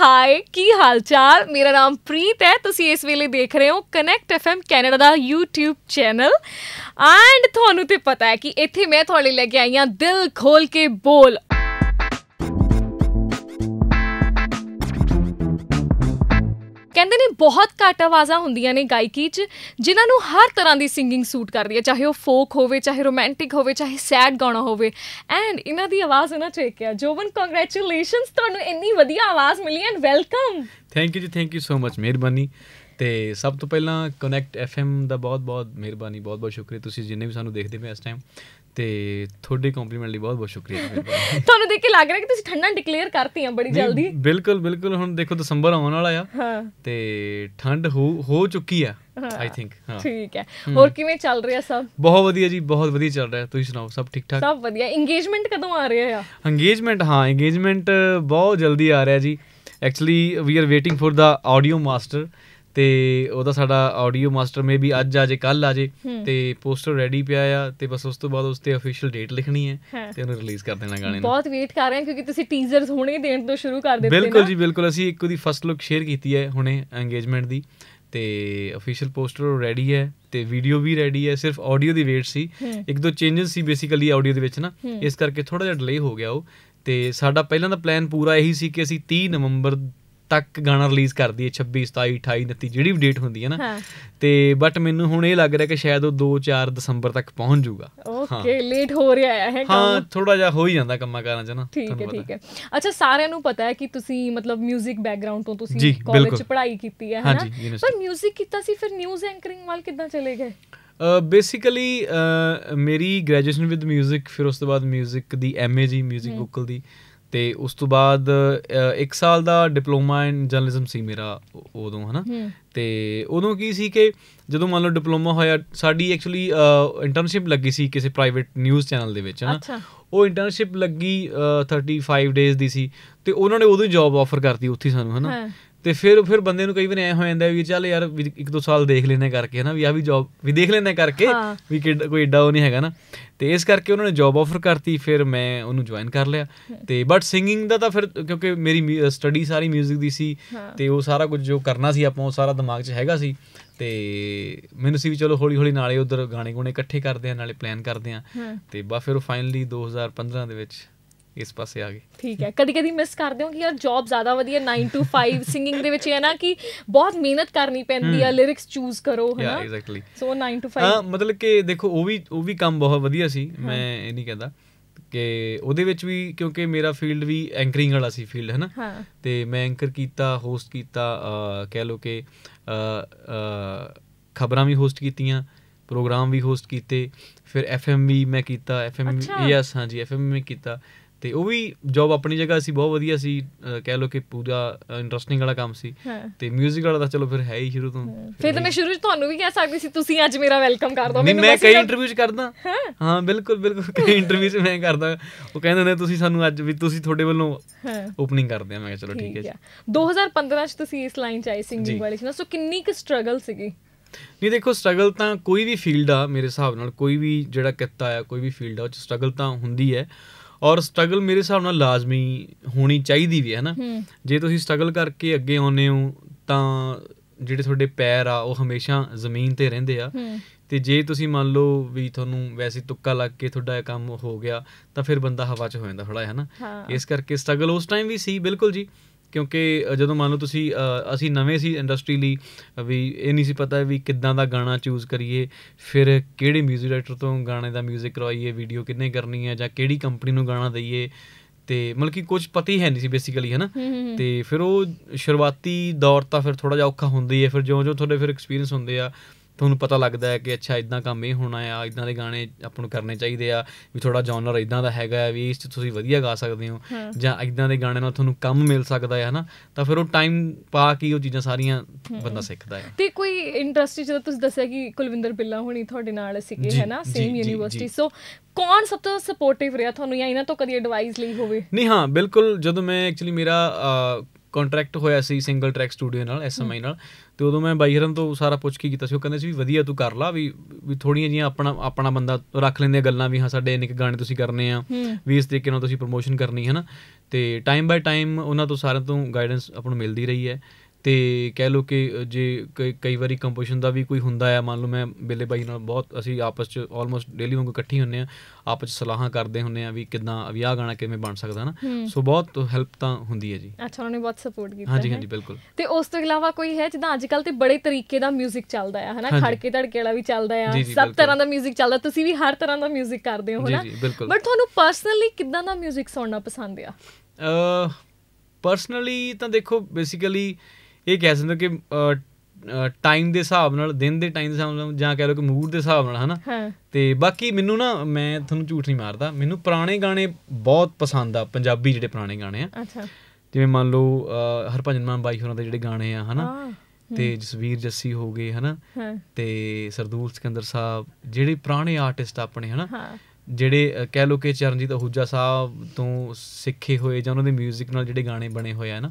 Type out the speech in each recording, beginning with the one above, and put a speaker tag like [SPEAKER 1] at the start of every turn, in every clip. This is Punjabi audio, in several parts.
[SPEAKER 1] ਹਾਈ ਕੀ ਹਾਲ ਚਾਲ ਮੇਰਾ ਨਾਮ ਪ੍ਰੀਤ ਹੈ ਤੁਸੀਂ ਇਸ ਵੇਲੇ ਦੇਖ ਰਹੇ ਹੋ ਕਨੈਕਟ ਐਫਐਮ ਕੈਨੇਡਾ ਦਾ YouTube ਚੈਨਲ ਐਂਡ ਤੁਹਾਨੂੰ ਤੇ ਪਤਾ ਹੈ ਕਿ ਇੱਥੇ ਮੈਂ ਤੁਹਾਡੇ ਲੈ ਕੇ ਆਈ ਹਾਂ ਦਿਲ ਖੋਲ ਕੇ ਬੋਲ ਕਹਿੰਦੇ ਨੇ ਬਹੁਤ ਘੱਟ ਆਵਾਜ਼ਾਂ ਹੁੰਦੀਆਂ ਨੇ ਗਾਇਕੀ 'ਚ ਜਿਨ੍ਹਾਂ ਨੂੰ ਹਰ ਤਰ੍ਹਾਂ ਦੀ ਸਿੰਗਿੰਗ ਸੂਟ ਕਰਦੀ ਹੈ ਚਾਹੇ ਉਹ ਫੋਕ ਹੋਵੇ ਚਾਹੇ ਰੋਮਾਂਟਿਕ ਹੋਵੇ ਚਾਹੇ ਸੈਡ ਗਾਣਾ ਹੋਵੇ ਐਂਡ ਇਹਨਾਂ ਦੀ ਆਵਾਜ਼ ਇਹਨਾਂ 'ਚ ਹੈ ਜੋਵਨ ਕੰਗ੍ਰੈਚੁਲੇਸ਼ਨਸ ਤੁਹਾਨੂੰ ਇੰਨੀ ਵਧੀਆ ਆਵਾਜ਼ ਮਿਲੀ and welcome
[SPEAKER 2] thank you ji thank you so much ਮਿਹਰਬਾਨੀ ਤੇ ਸਭ ਤੋਂ ਪਹਿਲਾਂ ਕਨੈਕਟ ਐਫਐਮ ਦਾ ਬਹੁਤ ਬਹੁਤ ਮਿਹਰਬਾਨੀ ਬਹੁਤ ਬਹੁਤ ਸ਼ੁਕਰੀਆ ਤੁਸੀਂ ਜਿੰਨੇ ਵੀ ਸਾਨੂੰ ਦੇਖਦੇ ਪਏ ਇਸ ਟਾਈਮ ਤੇ ਤੁਹਾਡੇ ਕੰਪਲੀਮੈਂਟ ਲਈ ਬਹੁਤ ਬਹੁਤ ਸ਼ੁਕਰੀਆ
[SPEAKER 1] ਤੁਹਾਨੂੰ ਦੇਖ ਕੇ ਲੱਗ ਰਿਹਾ ਕਿ ਤੁਸੀਂ ਠੰਡਾਂ ਡਿਕਲੇਅਰ ਕਰਤੀਆਂ ਬੜੀ ਜਲਦੀ
[SPEAKER 2] ਬਿਲਕੁਲ ਬਿਲਕੁਲ ਹੁਣ ਦੇਖੋ ਦਸੰਬਰ ਆਉਣ ਵਾਲਾ ਆ ਹਾਂ ਤੇ ਠੰਡ ਹੋ ਚੁੱਕੀ ਆ ਆਈ ਥਿੰਕ ਹਾਂ
[SPEAKER 1] ਠੀਕ ਹੈ ਹੋਰ ਕਿਵੇਂ ਚੱਲ ਰਿਹਾ ਸਭ
[SPEAKER 2] ਬਹੁਤ ਵਧੀਆ ਜੀ ਬਹੁਤ ਵਧੀਆ ਚੱਲ ਰਿਹਾ ਤੁਸੀਂ ਸੁਣਾਓ ਸਭ ਠੀਕ ਠਾਕ ਸਭ
[SPEAKER 1] ਵਧੀਆ ਇੰਗੇਜਮੈਂਟ ਕਦੋਂ ਆ ਰਿਹਾ ਹੈ ਆ
[SPEAKER 2] ਇੰਗੇਜਮੈਂਟ ਹਾਂ ਇੰਗੇਜਮੈਂਟ ਬਹੁਤ ਜਲਦੀ ਆ ਰਿਹਾ ਜੀ actually we are waiting for the audio master ਤੇ ਉਹਦਾ ਸਾਡਾ ਆਡੀਓ ਮਾਸਟਰ ਮੇ ਵੀ ਅੱਜ ਆਜੇ ਕੱਲ ਆਜੇ ਤੇ ਪੋਸਟਰ ਰੈਡੀ ਪਿਆ ਆ ਤੇ ਬਸ ਉਸ ਤੋਂ ਬਾਅਦ ਉਸ ਤੇ ਅਫੀਸ਼ੀਅਲ ਡੇਟ ਲਿਖਣੀ ਹੈ ਤੇ ਉਹਨੂੰ ਰਿਲੀਜ਼ ਕਰ ਦੇਣਾ ਗਾਣੇ ਨੂੰ
[SPEAKER 1] ਬਹੁਤ ਵੇਟ ਕਰ ਰਹੇ ਹਾਂ ਕਿਉਂਕਿ ਤੁਸੀਂ ਟੀਜ਼ਰਸ ਹੁਣੇ ਦੇਣ ਤੋਂ ਸ਼ੁਰੂ ਕਰ ਦਿੱਤੇ ਨੇ ਬਿਲਕੁਲ ਜੀ
[SPEAKER 2] ਬਿਲਕੁਲ ਅਸੀਂ ਇੱਕ ਉਹਦੀ ਫਸਟ ਲੁੱਕ ਸ਼ੇਅਰ ਕੀਤੀ ਹੈ ਹੁਣੇ ਐਂਗੇਜਮੈਂਟ ਦੀ ਤੇ ਅਫੀਸ਼ੀਅਲ ਪੋਸਟਰ ਰੈਡੀ ਹੈ ਤੇ ਵੀਡੀਓ ਵੀ ਰੈਡੀ ਹੈ ਸਿਰਫ ਆਡੀਓ ਦੀ ਵੇਟ ਸੀ ਇੱਕ ਦੋ ਚੇਂजेस ਸੀ ਬੇਸਿਕਲੀ ਆਡੀਓ ਦੇ ਵਿੱਚ ਨਾ ਇਸ ਕਰਕੇ ਥੋੜਾ ਜਿਹਾ ਡਿਲੇ ਹੋ ਗਿਆ ਉਹ ਤੇ ਸਾਡਾ ਪਹਿਲਾਂ ਦਾ ਪਲਾਨ ਪੂਰਾ ਇਹੀ ਸੀ ਕਿ ਅਸੀਂ 30 ਨਵੰਬਰ ਤੱਕ ਗਾਣਾ ਰਿਲੀਜ਼ ਕਰਦੀ ਹੈ 26 27 28 29 ਜਿਹੜੀ ਵੀ ਡੇਟ ਹੁੰਦੀ ਹੈ ਨਾ ਤੇ ਬਟ ਮੈਨੂੰ ਹੁਣ ਇਹ ਲੱਗ ਰਿਹਾ ਕਿ ਸ਼ਾਇਦ ਉਹ 2 4 ਦਸੰਬਰ ਤੱਕ ਪਹੁੰਚ ਜਾਊਗਾ ਓਕੇ
[SPEAKER 1] ਲੇਟ ਹੋ ਰਿਹਾ ਹੈ ਕੰਮ ਹਾਂ
[SPEAKER 2] ਥੋੜਾ ਜਿਹਾ ਹੋ ਹੀ ਜਾਂਦਾ ਕੰਮਾਂ ਕਾਰਾਂ 'ਚ ਨਾ ਠੀਕ ਹੈ ਠੀਕ ਹੈ
[SPEAKER 1] ਅੱਛਾ ਸਾਰਿਆਂ ਨੂੰ ਪਤਾ ਹੈ ਕਿ ਤੁਸੀਂ ਮਤਲਬ 뮤직 ਬੈਕਗ੍ਰਾਉਂਡ ਤੋਂ ਤੁਸੀਂ ਕਾਲਜ 'ਚ ਪੜ੍ਹਾਈ ਕੀਤੀ ਹੈ ਹੈ ਨਾ ਪਰ 뮤직 ਕੀਤਾ ਸੀ ਫਿਰ ਨਿਊਜ਼ ਐਂਕਰਿੰਗ ਵੱਲ ਕਿੱਦਾਂ ਚਲੇ ਗਏ
[SPEAKER 2] ਬੇਸਿਕਲੀ ਮੇਰੀ ਗ੍ਰੈਜੂਏਸ਼ਨ ਵਿਦ 뮤직 ਫਿਰ ਉਸ ਤੋਂ ਬਾਅਦ 뮤직 ਦੀ ਐਮਏ ਜੀ 뮤직 ਵੋਕਲ ਦੀ ਤੇ ਉਸ ਤੋਂ ਬਾਅਦ ਇੱਕ ਸਾਲ ਦਾ ਡਿਪਲੋਮਾ ਇਨ ਜਰਨਲਿਜ਼ਮ ਸੀ ਮੇਰਾ ਉਦੋਂ ਹਨਾ ਤੇ ਉਦੋਂ ਕੀ ਸੀ ਕਿ ਜਦੋਂ ਮੰਨ ਲਓ ਡਿਪਲੋਮਾ ਹੋਇਆ ਸਾਡੀ ਐਕਚੁਅਲੀ ਇੰਟਰਨਸ਼ਿਪ ਲੱਗੀ ਸੀ ਕਿਸੇ ਪ੍ਰਾਈਵੇਟ ਨਿਊਜ਼ ਚੈਨਲ ਦੇ ਵਿੱਚ ਹਨਾ ਉਹ ਇੰਟਰਨਸ਼ਿਪ ਲੱਗੀ 35 ਡੇਜ਼ ਦੀ ਸੀ ਤੇ ਉਹਨਾਂ ਨੇ ਉਦੋਂ ਹੀ ਜੌਬ ਆਫਰ ਕਰਤੀ ਉੱਥੇ ਸਾਨੂੰ ਹਨਾ ਤੇ ਫਿਰ ਫਿਰ ਬੰਦੇ ਨੂੰ ਕਈ ਵਾਰ ਐ ਹੋ ਜਾਂਦਾ ਵੀ ਚੱਲ ਯਾਰ ਇੱਕ ਦੋ ਸਾਲ ਦੇਖ ਲੈਨੇ ਕਰਕੇ ਹਨਾ ਵੀ ਆ ਵੀ ਜੌਬ ਵੀ ਦੇਖ ਲੈਨੇ ਕਰਕੇ ਵੀ ਕੋਈ ਏਡਾ ਉਹ ਨਹੀਂ ਹੈਗਾ ਨਾ ਤੇ ਇਸ ਕਰਕੇ ਉਹਨਾਂ ਨੇ ਜੌਬ ਆਫਰ ਕਰਤੀ ਫਿਰ ਮੈਂ ਉਹਨੂੰ ਜੁਆਇਨ ਕਰ ਲਿਆ ਤੇ ਬਟ ਸਿੰਗਿੰਗ ਦਾ ਤਾਂ ਫਿਰ ਕਿਉਂਕਿ ਮੇਰੀ ਸਟੱਡੀ ਸਾਰੀ 뮤직 ਦੀ ਸੀ ਤੇ ਉਹ ਸਾਰਾ ਕੁਝ ਜੋ ਕਰਨਾ ਸੀ ਆਪਾਂ ਉਹ ਸਾਰਾ ਦਿਮਾਗ 'ਚ ਹੈਗਾ ਸੀ ਤੇ ਮੈਨੂੰ ਸੀ ਵੀ ਚਲੋ ਹੌਲੀ ਹੌਲੀ ਨਾਲੇ ਉਧਰ ਗਾਣੇ ਗੁਣੇ ਇਕੱਠੇ ਕਰਦੇ ਆ ਨਾਲੇ ਪਲਾਨ ਕਰਦੇ ਆ ਤੇ ਬਾ ਫਿਰ ਉਹ ਫਾਈਨਲੀ 2015 ਦੇ ਵਿੱਚ ਇਸ ਪਾਸੇ ਆ ਗਏ
[SPEAKER 1] ਠੀਕ ਹੈ ਕਦੀ ਕਦੀ ਮਿਸ ਕਰਦੇ ਹੋ ਕਿ ਯਾਰ ਜੌਬ ਜ਼ਿਆਦਾ ਵਧੀਆ 9 ਟੂ 5 ਸਿੰਗਿੰਗ ਦੇ ਵਿੱਚ ਹੈ ਨਾ ਕਿ ਬਹੁਤ ਮਿਹਨਤ ਕਰਨੀ ਪੈਂਦੀ ਆ ਲਿਰਿਕਸ ਚੂਜ਼ ਕਰੋ ਹੈ ਨਾ ਐਗਜ਼ੈਕਟਲੀ ਸੋ 9 ਟੂ 5 ਹਾਂ
[SPEAKER 2] ਮਤਲਬ ਕਿ ਦੇਖੋ ਉਹ ਵੀ ਉਹ ਵੀ ਕੰਮ ਬਹੁਤ ਵਧੀਆ ਸੀ ਮੈਂ ਇਹ ਨਹੀਂ ਕਹਿੰਦਾ ਕਿ ਉਹਦੇ ਵਿੱਚ ਵੀ ਕਿਉਂਕਿ ਮੇਰਾ ਫੀਲਡ ਵੀ ਐਂਕਰਿੰਗ ਵਾਲਾ ਸੀ ਫੀਲਡ ਹੈ ਨਾ ਤੇ ਮੈਂ ਐਂਕਰ ਕੀਤਾ ਹੋਸਟ ਕੀਤਾ ਕਹਿ ਲੋ ਕਿ ਖਬਰਾਂ ਵੀ ਹੋਸਟ ਕੀਤੀਆਂ ਪ੍ਰੋਗਰਾਮ ਵੀ ਹੋਸਟ ਕੀਤੇ ਫਿਰ ਐਫਐਮ ਵੀ ਮੈਂ ਕੀਤਾ ਐਫਐਮ ਯੈਸ ਹਾਂਜੀ ਐਫਐਮ ਮੈਂ ਕੀਤਾ ਤੇ ਉਹ ਵੀ ਜੌਬ ਆਪਣੀ ਜਗ੍ਹਾ ਸੀ ਬਹੁਤ ਵਧੀਆ ਸੀ ਕਹਿ ਲੋ ਕਿ ਪੂਰਾ ਇੰਟਰਸਟਿੰਗ ਵਾਲਾ ਕੰਮ ਸੀ ਤੇ 뮤직 ਵਾਲਾ ਤਾਂ ਚਲੋ ਫਿਰ ਹੈ ਹੀ ਸ਼ੁਰੂ ਤੋਂ ਫਿਰ ਤਾਂ ਮੈਂ
[SPEAKER 1] ਸ਼ੁਰੂ ਤੋਂ ਤੁਹਾਨੂੰ ਵੀ ਕਹਿ ਸਕਦੀ ਸੀ ਤੁਸੀਂ ਅੱਜ ਮੇਰਾ ਵੈਲਕਮ ਕਰ ਦੋ ਮੈਨੂੰ ਮੈਂ ਕਈ ਇੰਟਰਵਿਊਜ਼
[SPEAKER 2] ਕਰਦਾ ਹਾਂ ਬਿਲਕੁਲ ਬਿਲਕੁਲ ਕਈ ਇੰਟਰਵਿਊਜ਼ ਮੈਂ ਕਰਦਾ ਉਹ ਕਹਿੰਦੇ ਨੇ ਤੁਸੀਂ ਸਾਨੂੰ ਅੱਜ ਵੀ ਤੁਸੀਂ ਤੁਹਾਡੇ ਵੱਲੋਂ ਓਪਨਿੰਗ ਕਰਦੇ ਆ ਮੈਂ ਕਿਹਾ ਚਲੋ ਠੀਕ ਹੈ ਜੀ
[SPEAKER 1] 2015 ਚ ਤੁਸੀਂ ਇਸ ਲਾਈਨ ਚ ਆਏ ਸਿੰਗਿੰਗ ਵਾਲੀ ਸੀ ਸੋ ਕਿੰਨੀ ਕੁ ਸਟਰਗਲ ਸੀਗੀ
[SPEAKER 2] ਨਹੀਂ ਦੇਖੋ ਸਟਰਗਲ ਤਾਂ ਕੋਈ ਵੀ ਫੀਲਡ ਆ ਮੇਰੇ ਹਿਸਾਬ ਨਾਲ ਕੋਈ ਵੀ ਜਿਹੜਾ ਕਿੱਤਾ ਆ ਕੋਈ ਵੀ ਫੀਲਡ ਆ ਉਹ ਚ ਸਟਰਗਲ ਤਾਂ ਹੁੰਦੀ ਹੈ ਔਰ ਸਟਰਗਲ ਮੇਰੇ ਹਿਸਾਬ ਨਾਲ ਲਾਜ਼ਮੀ ਹੋਣੀ ਚਾਹੀਦੀ ਵੀ ਹੈ ਨਾ ਜੇ ਤੁਸੀਂ ਸਟਰਗਲ ਕਰਕੇ ਅੱਗੇ ਆਉਨੇ ਹੋ ਤਾਂ ਜਿਹੜੇ ਤੁਹਾਡੇ ਪੈਰ ਆ ਉਹ ਹਮੇਸ਼ਾ ਜ਼ਮੀਨ ਤੇ ਰਹਿੰਦੇ ਆ ਤੇ ਜੇ ਤੁਸੀਂ ਮੰਨ ਲਓ ਵੀ ਤੁਹਾਨੂੰ ਵੈਸੇ ਤੁੱਕਾ ਲੱਗ ਕੇ ਤੁਹਾਡਾ ਕੰਮ ਹੋ ਗਿਆ ਤਾਂ ਫਿਰ ਬੰਦਾ ਹਵਾ 'ਚ ਹੋ ਜਾਂਦਾ ਥੋੜਾ ਹੈ ਨਾ ਇਸ ਕਰਕੇ ਸਟਰਗਲ ਉਸ ਟਾਈਮ ਵੀ ਸੀ ਬਿਲਕੁਲ ਜੀ ਕਿਉਂਕਿ ਜਦੋਂ ਮੰਨ ਲਓ ਤੁਸੀਂ ਅਸੀਂ ਨਵੇਂ ਸੀ ਇੰਡਸਟਰੀ ਲਈ ਵੀ ਇਹ ਨਹੀਂ ਸੀ ਪਤਾ ਵੀ ਕਿੱਦਾਂ ਦਾ ਗਾਣਾ ਚੂਜ਼ ਕਰੀਏ ਫਿਰ ਕਿਹੜੇ 뮤직 ਡਾਇਰੈਕਟਰ ਤੋਂ ਗਾਣੇ ਦਾ 뮤직 ਕਰਵਾਈਏ ਵੀਡੀਓ ਕਿੰਨੇ ਕਰਨੀ ਹੈ ਜਾਂ ਕਿਹੜੀ ਕੰਪਨੀ ਨੂੰ ਗਾਣਾ ਦਈਏ ਤੇ ਮਤਲਬ ਕਿ ਕੁਝ ਪਤਾ ਹੀ ਹੈ ਨਹੀਂ ਸੀ ਬੇਸਿਕਲੀ ਹੈ ਨਾ ਤੇ ਫਿਰ ਉਹ ਸ਼ੁਰੂਆਤੀ ਦੌਰ ਤਾਂ ਫਿਰ ਥੋੜਾ ਜਿਹਾ ਔਖਾ ਹੁੰਦਾ ਹੀ ਹੈ ਫਿਰ ਜਿਉਂ-ਜਿਉਂ ਤੁਹਾਡੇ ਫਿਰ ਐਕਸਪੀਰੀਅੰਸ ਹੁੰਦੇ ਆ ਤੁਹਾਨੂੰ ਪਤਾ ਲੱਗਦਾ ਹੈ ਕਿ ਅੱਛਾ ਇਦਾਂ ਕੰਮ ਇਹ ਹੋਣਾ ਆ ਇਦਾਂ ਦੇ ਗਾਣੇ ਆਪਾਂ ਨੂੰ ਕਰਨੇ ਚਾਹੀਦੇ ਆ ਵੀ ਥੋੜਾ ਜਨਰ ਇਦਾਂ ਦਾ ਹੈਗਾ ਆ ਵੀ ਇਸ 'ਚ ਤੁਸੀਂ ਵਧੀਆ ਗਾ ਸਕਦੇ ਹੋ ਜਾਂ ਇਦਾਂ ਦੇ ਗਾਣੇ ਨਾਲ ਤੁਹਾਨੂੰ ਕੰਮ ਮਿਲ ਸਕਦਾ ਹੈ ਹਨਾ ਤਾਂ ਫਿਰ ਉਹ ਟਾਈਮ ਪਾ ਕੇ ਉਹ ਚੀਜ਼ਾਂ ਸਾਰੀਆਂ ਬੰਦਾ ਸਿੱਖਦਾ ਹੈ
[SPEAKER 1] ਤੇ ਕੋਈ ਇੰਡਸਟਰੀ ਜਦੋਂ ਤੁਸੀਂ ਦੱਸਿਆ ਕਿ ਕੁਲਵਿੰਦਰ ਬਿੱਲਾ ਹੁਣੀ ਤੁਹਾਡੇ ਨਾਲ ਸੀਗੇ ਹੈਨਾ ਸੇਮ ਯੂਨੀਵਰਸਿਟੀ ਸੋ ਕੌਣ ਸਭ ਤੋਂ ਸਪੋਰਟਿਵ ਰਿਹਾ ਤੁਹਾਨੂੰ ਜਾਂ ਇਹਨਾਂ ਤੋਂ ਕਦੀ ਐਡਵਾਈਸ ਲਈ ਹੋਵੇ
[SPEAKER 2] ਨਹੀਂ ਹਾਂ ਬਿਲਕੁਲ ਜਦੋਂ ਮੈਂ ਐਕਚੁਅਲੀ ਮੇਰਾ ਕੰਟਰੈਕਟ ਹੋਇਆ ਸੀ ਸਿੰਗਲ ਟਰੈਕ ਸਟੂਡੀਓ ਨਾਲ ਐਸਐਮਆਈ ਨਾਲ ਤੇ ਉਦੋਂ ਮੈਂ ਬਾਈ ਤੋਂ ਸਾਰਾ ਪੁੱਛ ਕੇ ਕੀਤਾ ਸੀ ਉਹ ਕਹਿੰਦੇ ਸੀ ਵੀ ਵਧੀਆ ਤੂੰ ਕਰ ਲਾ ਵੀ ਵੀ ਥੋੜੀਆਂ ਜੀਆਂ ਆਪਣਾ ਆਪਣਾ ਬੰਦਾ ਰੱਖ ਲੈਂਦੇ ਗੱਲਾਂ ਵੀ ਹਾਂ ਸਾਡੇ ਇਨਕ ਗਾਣੇ ਤੁਸੀਂ ਕਰਨੇ ਆ ਵੀ ਇਸ ਤਰੀਕੇ ਨਾਲ ਤੁਸੀਂ ਪ੍ਰੋਮੋਸ਼ਨ ਕਰਨੀ ਹੈ ਨਾ ਤੇ ਟਾਈਮ ਬਾਈ ਟਾਈਮ ਉਹਨਾਂ ਤੋਂ ਸਾਰਿਆਂ ਤੋਂ ਗਾਈਡੈਂਸ ਆਪਾਂ ਨੂੰ ਮਿਲਦੀ ਰਹੀ ਹੈ ਤੇ ਕਹਿ ਲੋ ਕਿ ਜੇ ਕਈ ਵਾਰੀ ਕੰਪੋਜੀਸ਼ਨ ਦਾ ਵੀ ਕੋਈ ਹੁੰਦਾ ਹੈ ਮੰਨ ਲਓ ਮੈਂ ਬੇਲੇ ਬਾਈ ਨਾਲ ਬਹੁਤ ਅਸੀਂ ਆਪਸ ਚ ਆਲਮੋਸਟ ਡੇਲੀ ਵਾਂਗੂ ਇਕੱਠੀ ਹੁੰਨੇ ਆ ਆਪਸ ਚ ਸਲਾਹਾਂ ਕਰਦੇ ਹੁੰਨੇ ਆ ਵੀ ਕਿਦਾਂ ਵਿਆਹ ਗਾਣਾ ਕਿਵੇਂ ਬਣ ਸਕਦਾ ਨਾ ਸੋ ਬਹੁਤ ਹੈਲਪ ਤਾਂ ਹੁੰਦੀ ਹੈ ਜੀ
[SPEAKER 1] ਅੱਛਾ ਉਹਨੇ ਬਹੁਤ ਸਪੋਰਟ ਕੀਤਾ ਹਾਂਜੀ ਹਾਂਜੀ ਬਿਲਕੁਲ ਤੇ ਉਸ ਤੋਂ ਇਲਾਵਾ ਕੋਈ ਹੈ ਜਿੱਦਾਂ ਅੱਜ ਕੱਲ ਤੇ ਬੜੇ ਤਰੀਕੇ ਦਾ 뮤직 ਚੱਲਦਾ ਆ ਹਨਾ ਖੜਕੇ ਧੜਕੇ ਵਾਲਾ ਵੀ ਚੱਲਦਾ ਆ ਸਭ ਤਰ੍ਹਾਂ ਦਾ 뮤직 ਚੱਲਦਾ ਤੁਸੀਂ ਵੀ ਹਰ ਤਰ੍ਹਾਂ ਦਾ 뮤직 ਕਰਦੇ ਹੋ ਹਨਾ ਬਟ ਤੁਹਾਨੂੰ ਪਰਸਨਲੀ ਕਿਦਾਂ ਦਾ 뮤직 ਸੁਣਨਾ ਪਸੰਦ ਆ
[SPEAKER 2] ਪਰਸਨਲੀ ਤਾਂ ਦੇਖੋ ਬੇਸਿਕਲੀ ਇਹ ਕਹਿ ਸਕਦੇ ਕਿ ਟਾਈਮ ਦੇ ਹਿਸਾਬ ਨਾਲ ਦਿਨ ਦੇ ਟਾਈਮ ਦੇ ਹਿਸਾਬ ਨਾਲ ਜਾਂ ਕਹਿ ਲਓ ਕਿ ਮੂਡ ਦੇ ਹਿਸਾਬ ਨਾਲ ਹਨਾ ਤੇ ਬਾਕੀ ਮੈਨੂੰ ਨਾ ਮੈਂ ਤੁਹਾਨੂੰ ਝੂਠ ਨਹੀਂ ਮਾਰਦਾ ਮੈਨੂੰ ਪੁਰਾਣੇ ਗਾਣੇ ਬਹੁਤ ਪਸੰਦ ਆ ਪੰਜਾਬੀ ਜਿਹੜੇ ਪੁਰਾਣੇ ਗਾਣੇ ਆ ਅੱਛਾ ਜਿਵੇਂ ਮੰਨ ਲਓ ਹਰਪੰਜਨ ਮਾਨ ਬਾਈ ਹੋਰਾਂ ਦੇ ਜਿਹੜੇ ਗਾਣੇ ਆ ਹਨਾ ਤੇ ਜਸਵੀਰ ਜੱਸੀ ਹੋ ਗਏ ਹਨਾ ਤੇ ਸਰਦੂਲ ਸਿਕੰਦਰ ਸਾਹਿਬ ਜਿਹੜੇ ਪੁਰਾਣੇ ਆਰਟਿਸਟ ਆਪਣੇ ਹਨਾ ਜਿਹੜੇ ਕਹਿ ਲੋ ਕਿ ਚਰਨਜੀਤ ਅਹੂਜਾ ਸਾਹਿਬ ਤੋਂ ਸਿੱਖੇ ਹੋਏ ਜਾਂ ਉਹਨਾਂ ਦੇ 뮤직 ਨਾਲ ਜਿਹੜੇ ਗਾਣੇ ਬਣੇ ਹੋਏ ਆ ਨਾ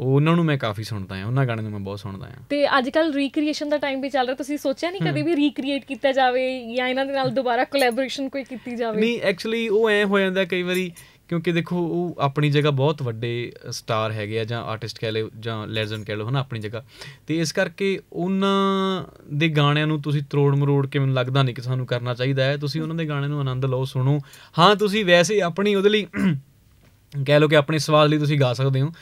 [SPEAKER 2] ਉਹਨਾਂ ਨੂੰ ਮੈਂ ਕਾਫੀ ਸੁਣਦਾ ਆ ਉਹਨਾਂ ਗਾਣੇ ਨੂੰ ਮੈਂ ਬਹੁਤ ਸੁਣਦਾ ਆ
[SPEAKER 1] ਤੇ ਅੱਜ ਕੱਲ ਰੀਕ੍ਰੀਏਸ਼ਨ ਦਾ ਟਾਈਮ ਵੀ ਚੱਲ ਰਿਹਾ ਤੁਸੀਂ ਸੋਚਿਆ ਨਹੀਂ ਕਦੇ ਵੀ ਰੀਕ੍ਰੀਏਟ ਕੀਤਾ ਜਾਵੇ ਜਾਂ ਇਹਨਾਂ ਦੇ ਨਾਲ ਦੁਬਾਰਾ ਕੋਲੈਬੋਰੇਸ਼ਨ ਕੋਈ ਕੀਤੀ ਜਾਵੇ ਨਹੀਂ
[SPEAKER 2] ਐਕਚੁਅਲੀ ਉਹ ਐ ਹੋ ਜਾਂਦਾ ਕਈ ਵਾਰੀ ਕਿਉਂਕਿ ਦੇਖੋ ਉਹ ਆਪਣੀ ਜਗ੍ਹਾ ਬਹੁਤ ਵੱਡੇ ਸਟਾਰ ਹੈਗੇ ਆ ਜਾਂ ਆਰਟਿਸਟ ਕਹਿ ਲੈ ਜਾਂ ਲੈਜੈਂਡ ਕਹਿ ਲਓ ਹਨਾ ਆਪਣੀ ਜਗ੍ਹਾ ਤੇ ਇਸ ਕਰਕੇ ਉਹਨਾਂ ਦੇ ਗਾਣਿਆਂ ਨੂੰ ਤੁਸੀਂ ਤਰੋੜ ਮਰੋੜ ਕੇ ਮੈਨੂੰ ਲੱਗਦਾ ਨਹੀਂ ਕਿ ਸਾਨੂੰ ਕਰਨਾ ਚਾਹੀਦਾ ਹੈ ਤੁਸੀਂ ਉਹਨਾਂ ਦੇ ਗਾਣਿਆਂ ਨੂੰ ਆਨੰਦ ਲਓ ਸੁਣੋ ਹਾਂ ਤੁਸੀਂ ਵੈਸੇ ਆਪਣੀ ਉਹਦੇ ਲਈ ਕਹਿ ਲਓ ਕਿ ਆਪਣੇ ਸਵਾਦ ਲਈ ਤੁਸੀਂ ਗਾ ਸਕਦੇ ਹੋ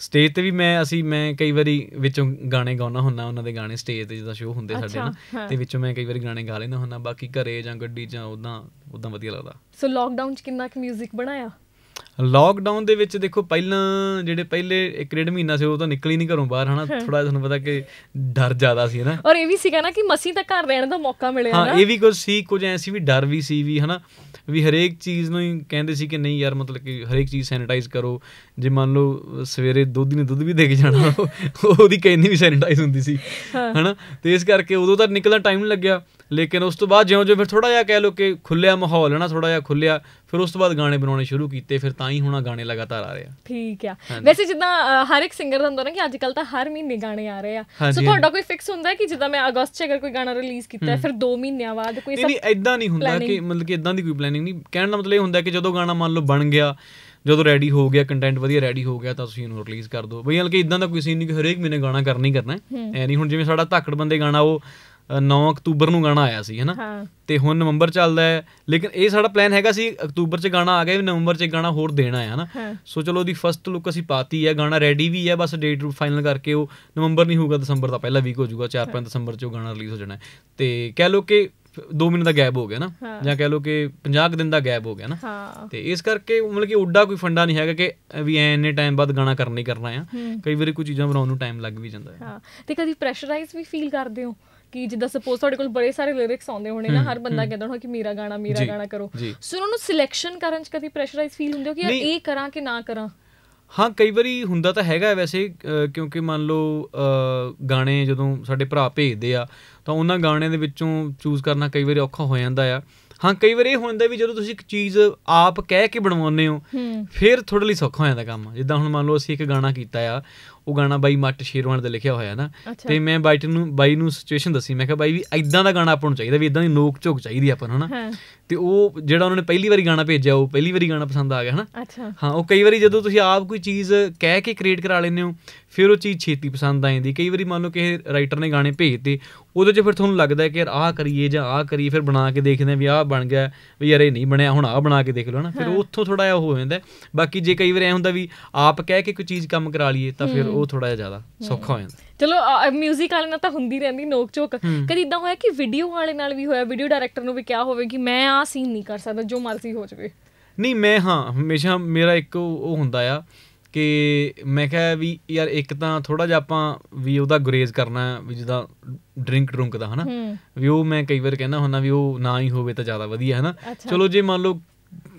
[SPEAKER 2] ਸਟੇਜ ਤੇ ਵੀ ਮੈਂ ਅਸੀਂ ਮੈਂ ਕਈ ਵਾਰੀ ਵਿੱਚੋਂ ਗਾਣੇ ਗਾਉਣਾ ਹੁੰਦਾ ਉਹਨਾਂ ਦੇ ਗਾਣੇ ਸਟੇਜ ਤੇ ਜਦੋਂ ਸ਼ੋਅ ਹੁੰਦੇ ਸਾਡੇ ਨਾ ਤੇ ਵਿੱਚੋਂ ਮੈਂ ਕਈ ਵਾਰੀ ਗਾਣੇ ਗਾ ਲੈਂਦਾ ਹੁੰਦਾ ਬਾਕੀ ਘਰੇ ਜਾਂ ਗੱਡੀ ਜਾਂ ਉਦਾਂ ਉਦਾਂ ਵਧੀਆ ਲੱਗਦਾ
[SPEAKER 1] ਸੋ ਲੌਕਡਾਊਨ ਚ ਕਿੰਨਾ ਕੁ 뮤직 ਬਣਾਇਆ
[SPEAKER 2] ਲਾਕਡਾਊਨ ਦੇ ਵਿੱਚ ਦੇਖੋ ਪਹਿਲਾਂ ਜਿਹੜੇ ਪਹਿਲੇ ਇੱਕ ਡੇਢ ਮਹੀਨਾ ਸੀ ਉਹ ਤਾਂ ਨਿਕਲ ਹੀ ਨਹੀਂ ਘਰੋਂ ਬਾਹਰ ਹਨਾ ਥੋੜਾ ਤੁਹਾਨੂੰ ਪਤਾ ਕਿ ਡਰ ਜ਼ਿਆਦਾ ਸੀ ਹਨਾ
[SPEAKER 1] ਔਰ ਇਹ ਵੀ ਸੀਗਾ ਨਾ ਕਿ ਮਸੀਂ ਤਾਂ ਘਰ ਰਹਿਣ ਦਾ ਮੌਕਾ ਮਿਲਿਆ ਹਨਾ ਹਾਂ ਇਹ ਵੀ
[SPEAKER 2] ਕੁਝ ਸੀ ਕੁਝ ਐ ਸੀ ਵੀ ਡਰ ਵੀ ਸੀ ਵੀ ਹਨਾ ਵੀ ਹਰੇਕ ਚੀਜ਼ ਨੂੰ ਹੀ ਕਹਿੰਦੇ ਸੀ ਕਿ ਨਹੀਂ ਯਾਰ ਮਤਲਬ ਕਿ ਹਰੇਕ ਚੀਜ਼ ਸੈਨੀਟਾਈਜ਼ ਕਰੋ ਜੇ ਮੰਨ ਲਓ ਸਵੇਰੇ ਦੁੱਧ ਨੇ ਦੁੱਧ ਵੀ ਦੇ ਕੇ ਜਾਣਾ ਉਹਦੀ ਕਹਿੰਦੀ ਵੀ ਸੈਨੀਟਾਈਜ਼ ਹੁੰਦੀ ਸੀ ਹਨਾ ਤੇ ਇਸ ਕਰਕੇ ਉਦੋਂ ਤਾਂ ਨਿਕਲਣ ਟਾਈਮ ਲੱਗਿਆ ਲੇਕਿਨ ਉਸ ਤੋਂ ਬਾਅਦ ਜਿਉਂ-ਜਿਉਂ ਫਿਰ ਥੋੜਾ ਜਿਹਾ ਕਹਿ ਲੋ ਕਿ ਖੁੱਲਿਆ ਮਾਹੌਲ ਹੈ ਨਾ ਥੋੜਾ ਜਿਹਾ ਖੁੱਲਿਆ ਫਿਰ ਉਸ ਤੋਂ ਬਾਅਦ ਗਾਣੇ ਬਣਾਉਣੇ ਸ਼ੁਰੂ ਕੀਤੇ ਫਿਰ ਤਾਂ ਹੀ ਹੁਣਾ ਗਾਣੇ ਲਗਾਤਾਰ ਆ ਰਹੇ ਆ
[SPEAKER 1] ਠੀਕ ਆ ਵੈਸੇ ਜਿੱਦਾਂ ਹਰ ਇੱਕ ਸਿੰਗਰ ਦਾ ਹੁੰਦਾ ਨਾ ਕਿ ਅੱਜ ਕੱਲ ਤਾਂ ਹਰ ਮਹੀਨੇ ਗਾਣੇ ਆ ਰਹੇ ਆ ਸੋ ਤੁਹਾਡਾ ਕੋਈ ਫਿਕਸ ਹੁੰਦਾ ਕਿ ਜਿੱਦਾਂ ਮੈਂ ਅਗਸਤ 'ਚ ਅਗਰ ਕੋਈ ਗਾਣਾ ਰਿਲੀਜ਼ ਕੀਤਾ ਫਿਰ 2 ਮਹੀਨਿਆਂ ਬਾਅਦ ਕੋਈ ਸਭ ਨਹੀਂ ਇਦਾਂ ਨਹੀਂ ਹੁੰਦਾ ਕਿ
[SPEAKER 2] ਮਤਲਬ ਕਿ ਇਦਾਂ ਦੀ ਕੋਈ ਪਲੈਨਿੰਗ ਨਹੀਂ ਕਹਿਣ ਦਾ ਮਤਲਬ ਇਹ ਹੁੰਦਾ ਕਿ ਜਦੋਂ ਗਾਣਾ ਮੰਨ ਲਓ ਬਣ ਗਿਆ ਜਦੋਂ ਰੈਡੀ ਹੋ ਗਿਆ ਕੰਟੈਂਟ ਵਧੀਆ ਰੈਡੀ ਹੋ ਗਿਆ ਤਾਂ ਤੁਸੀਂ ਇਹਨੂੰ ਰਿਲੀਜ਼ ਕਰ ਦਿਓ ਬਈ ਹਲਕੇ ਇਦਾਂ ਦਾ ਕੋਈ ਸੀਨ ਨਹੀਂ ਕਿ ਹਰੇਕ ਮਹੀਨੇ ਗਾਣਾ ਕਰਨਾ ਹੀ ਕਰਨਾ ਐ ਨਹੀਂ ਹੁਣ ਜਿਵੇਂ ਸਾਡਾ ਧਾਕੜ ਬੰਦੇ ਗਾਣਾ ਉਹ 9 ਅਕਤੂਬਰ ਨੂੰ ਗਾਣਾ ਆਇਆ ਸੀ ਹੈਨਾ ਤੇ ਹੁਣ ਨਵੰਬਰ ਚੱਲਦਾ ਹੈ ਲੇਕਿਨ ਇਹ ਸਾਡਾ ਪਲਾਨ ਹੈਗਾ ਸੀ ਅਕਤੂਬਰ 'ਚ ਗਾਣਾ ਆ ਗਿਆ ਵੀ ਨਵੰਬਰ 'ਚ ਗਾਣਾ ਹੋਰ ਦੇਣਾ ਹੈ ਹਨਾ ਸੋ ਚਲੋ ਦੀ ਫਰਸਟ ਲੁੱਕ ਅਸੀਂ ਪਾਤੀ ਹੈ ਗਾਣਾ ਰੈਡੀ ਵੀ ਹੈ ਬਸ ਡੇਟ ਨੂੰ ਫਾਈਨਲ ਕਰਕੇ ਉਹ ਨਵੰਬਰ ਨਹੀਂ ਹੋਊਗਾ ਦਸੰਬਰ ਦਾ ਪਹਿਲਾ ਵੀਕ ਹੋ ਜਾਊਗਾ 4-5 ਦਸੰਬਰ 'ਚ ਉਹ ਗਾਣਾ ਰਿਲੀਜ਼ ਹੋ ਜਾਣਾ ਤੇ ਕਹਿ ਲੋ ਕਿ 2 ਮਹੀਨੇ ਦਾ ਗੈਪ ਹੋ ਗਿਆ ਨਾ ਜਾਂ ਕਹਿ ਲੋ ਕਿ 50 ਦਿਨ ਦਾ ਗੈਪ ਹੋ ਗਿਆ ਨਾ ਤੇ ਇਸ ਕਰਕੇ ਮਤਲਬ ਕਿ ਉੱਡਾ ਕੋਈ ਫੰਡਾ ਨਹੀਂ ਹੈਗਾ ਕਿ ਵੀ ਐਨੇ ਟਾਈਮ ਬਾਅਦ ਗਾਣਾ ਕਰਨੇ ਕਰਨਾ ਆ ਕਈ ਵਾਰੀ ਕੋਈ ਚੀਜ਼ਾਂ ਬਣਾਉਣ ਨੂੰ ਟਾਈਮ ਲੱਗ ਵੀ ਜਾਂਦਾ ਹੈ
[SPEAKER 1] ਹਾਂ ਤੇ ਕਦੀ ਪ੍ਰੈਸ਼ਰਾਈਜ਼ ਵੀ ਫੀਲ ਕਰਦੇ ਹੋ ਕਿ ਜਿੱਦਾਂ ਸਪੋਜ਼ ਤੁਹਾਡੇ ਕੋਲ ਬੜੇ ਸਾਰੇ ਲਿਰਿਕਸ ਆਉਂਦੇ ਹੋਣੇ ਨਾ ਹਰ ਬੰਦਾ ਕਹਿੰਦਾ ਹੋਣਾ ਕਿ ਮੇਰਾ ਗਾਣਾ ਮੇਰਾ ਗਾਣਾ ਕਰੋ ਸੋ ਉਹਨਾਂ ਨੂੰ ਸਿਲੈਕਸ਼ਨ ਕਰਨ 'ਚ ਕਦੀ ਪ੍ਰੈਸ਼ਰਾਈਜ਼ ਫੀਲ ਹੁੰਦੇ ਹੋ ਕਿ ਯਾਰ ਇਹ ਕਰਾਂ ਕਿ ਨਾ ਕਰਾਂ
[SPEAKER 2] ਹਾਂ ਕਈ ਵਾਰੀ ਹੁੰਦਾ ਤਾਂ ਹੈਗਾ ਵੈਸੇ ਕਿਉਂਕਿ ਮੰਨ ਲਓ ਗਾਣੇ ਜਦੋਂ ਸਾਡੇ ਭਰਾ ਭੇਜਦੇ ਆ ਤਾਂ ਉਹਨਾਂ ਗਾਣੇ ਦੇ ਵਿੱਚੋਂ ਚੂਜ਼ ਕਰਨਾ ਕਈ ਵਾਰੀ ਔਖਾ ਹੋ ਜਾਂਦਾ ਆ ਹਾਂ ਕਈ ਵਾਰ ਇਹ ਹੁੰਦਾ ਵੀ ਜਦੋਂ ਤੁਸੀਂ ਇੱਕ ਚੀਜ਼ ਆਪ ਕਹਿ ਕੇ ਬਣਵਾਉਂਦੇ ਹੋ ਫਿਰ ਤੁਹਾਡੇ ਲਈ ਸੌਖਾ ਹੋ ਜਾਂਦਾ ਕੰਮ ਜਿੱਦਾਂ ਹੁਣ ਮੰਨ ਲਓ ਅਸੀਂ ਇੱਕ ਗਾਣਾ ਕੀਤਾ ਆ ਉਹ ਗਾਣਾ ਬਾਈ ਮੱਟ ਸ਼ੇਰਵਾਨ ਦੇ ਲਿਖਿਆ ਹੋਇਆ ਨਾ ਤੇ ਮੈਂ ਬਾਈ ਨੂੰ ਬਾਈ ਨੂੰ ਸਿਚੁਏਸ਼ਨ ਦੱਸੀ ਮੈਂ ਕਿਹਾ ਬਾਈ ਵੀ ਐਦਾਂ ਦਾ ਗਾਣਾ ਆਪਾਂ ਨੂੰ ਚਾਹੀਦਾ ਵੀ ਐਦਾਂ ਦੀ ਨੋਕ ਝੋਕ ਚਾਹੀਦੀ ਆਪਾਂ ਨੂੰ ਹਨਾ ਤੇ ਉਹ ਜਿਹੜਾ ਉਹਨਾਂ ਨੇ ਪਹਿਲੀ ਵਾਰੀ ਗਾਣਾ ਭੇਜਿਆ ਉਹ ਪਹਿਲੀ ਵਾਰੀ ਗਾਣਾ ਪਸੰਦ ਆ ਗਿਆ ਹਨਾ ਅੱਛਾ ਹਾਂ ਉਹ ਕਈ ਵਾਰੀ ਜਦੋਂ ਤੁਸੀਂ ਆਪ ਕੋਈ ਚੀਜ਼ ਕਹਿ ਕੇ ਕ੍ਰੀਏਟ ਕਰਾ ਲੈਂਦੇ ਹੋ ਫਿਰ ਉਹ ਚੀਜ਼ ਛੇਤੀ ਪਸੰਦ ਆ ਜਾਂਦੀ ਕਈ ਵਾਰੀ ਮੰਨ ਲਓ ਕਿਸੇ ਰਾਈਟਰ ਨੇ ਗਾਣੇ ਭੇਜਤੇ ਉਹਦੇ 'ਚ ਫਿਰ ਤੁਹਾਨੂੰ ਲੱਗਦਾ ਕਿ ਯਾਰ ਆਹ ਕਰੀਏ ਜਾਂ ਆਹ ਕਰੀਏ ਫਿਰ ਬਣਾ ਕੇ ਦੇਖਦੇ ਆ ਵੀ ਆਹ ਬਣ ਗਿਆ ਵੀ ਯਾਰ ਇਹ ਨਹੀਂ ਬਣਿਆ ਹੁਣ ਆਹ ਬਣਾ ਕੇ ਦੇਖ ਲਓ ਹਨਾ ਫਿਰ ਉੱਥੋਂ ਥੋੜਾ ਜਿਹਾ ਹੋ ਜਾਂਦਾ ਬਾਕੀ ਜੇ ਕਈ ਵਾਰ ਐ ਹੁੰਦਾ ਵੀ ਆਪ ਕਹਿ ਕੇ ਕੋਈ ਚੀਜ਼ ਕੰਮ ਕਰਾ ਲਈਏ ਤਾਂ ਫਿਰ ਉਹ ਥੋੜਾ ਜਿਹਾ ਜ਼ਿਆਦਾ ਸੌਖਾ ਹੋ ਜਾਂਦਾ
[SPEAKER 1] ਚਲੋ 뮤직 ਵਾਲੇ ਨਾਲ ਤਾਂ ਹੁੰਦੀ ਰਹਿੰਦੀ ਨੋਕ ਝੋਕ ਕਦੀ ਇਦਾਂ ਹੋਇਆ ਕਿ ਵੀਡੀਓ ਵਾਲੇ ਨਾਲ ਵੀ ਹੋਇਆ ਵੀਡੀਓ ਡਾਇਰੈਕਟਰ ਨੂੰ ਵੀ ਕਿਹਾ ਹੋਵੇ ਕਿ ਮੈਂ ਆ ਸੀਨ ਨਹੀਂ ਕਰ ਸਕਦਾ ਜੋ ਮਰਜ਼ੀ ਹੋ ਜਾਵੇ
[SPEAKER 2] ਨਹੀਂ ਮੈਂ ਹਾਂ ਹਮੇਸ਼ਾ ਮੇਰਾ ਇੱਕ ਉਹ ਹੁੰਦਾ ਆ ਕਿ ਮੈਂ ਕਹਾਂ ਵੀ ਯਾਰ ਇੱਕ ਤਾਂ ਥੋੜਾ ਜਿਹਾ ਆਪਾਂ ਵੀ ਉਹਦਾ ਗੁਰੇਜ਼ ਕਰਨਾ ਵੀ ਜਿਹਦਾ ਡਰਿੰਕ ਡਰੁੰਕ ਦਾ ਹਨਾ ਵੀ ਉਹ ਮੈਂ ਕਈ ਵਾਰ ਕਹਿੰਦਾ ਹੁੰਦਾ ਵੀ ਉਹ ਨਾ ਹੀ ਹੋਵੇ ਤਾਂ ਜ਼ਿਆਦਾ ਵਧੀਆ ਹਨਾ ਚਲੋ ਜੇ ਮੰਨ ਲਓ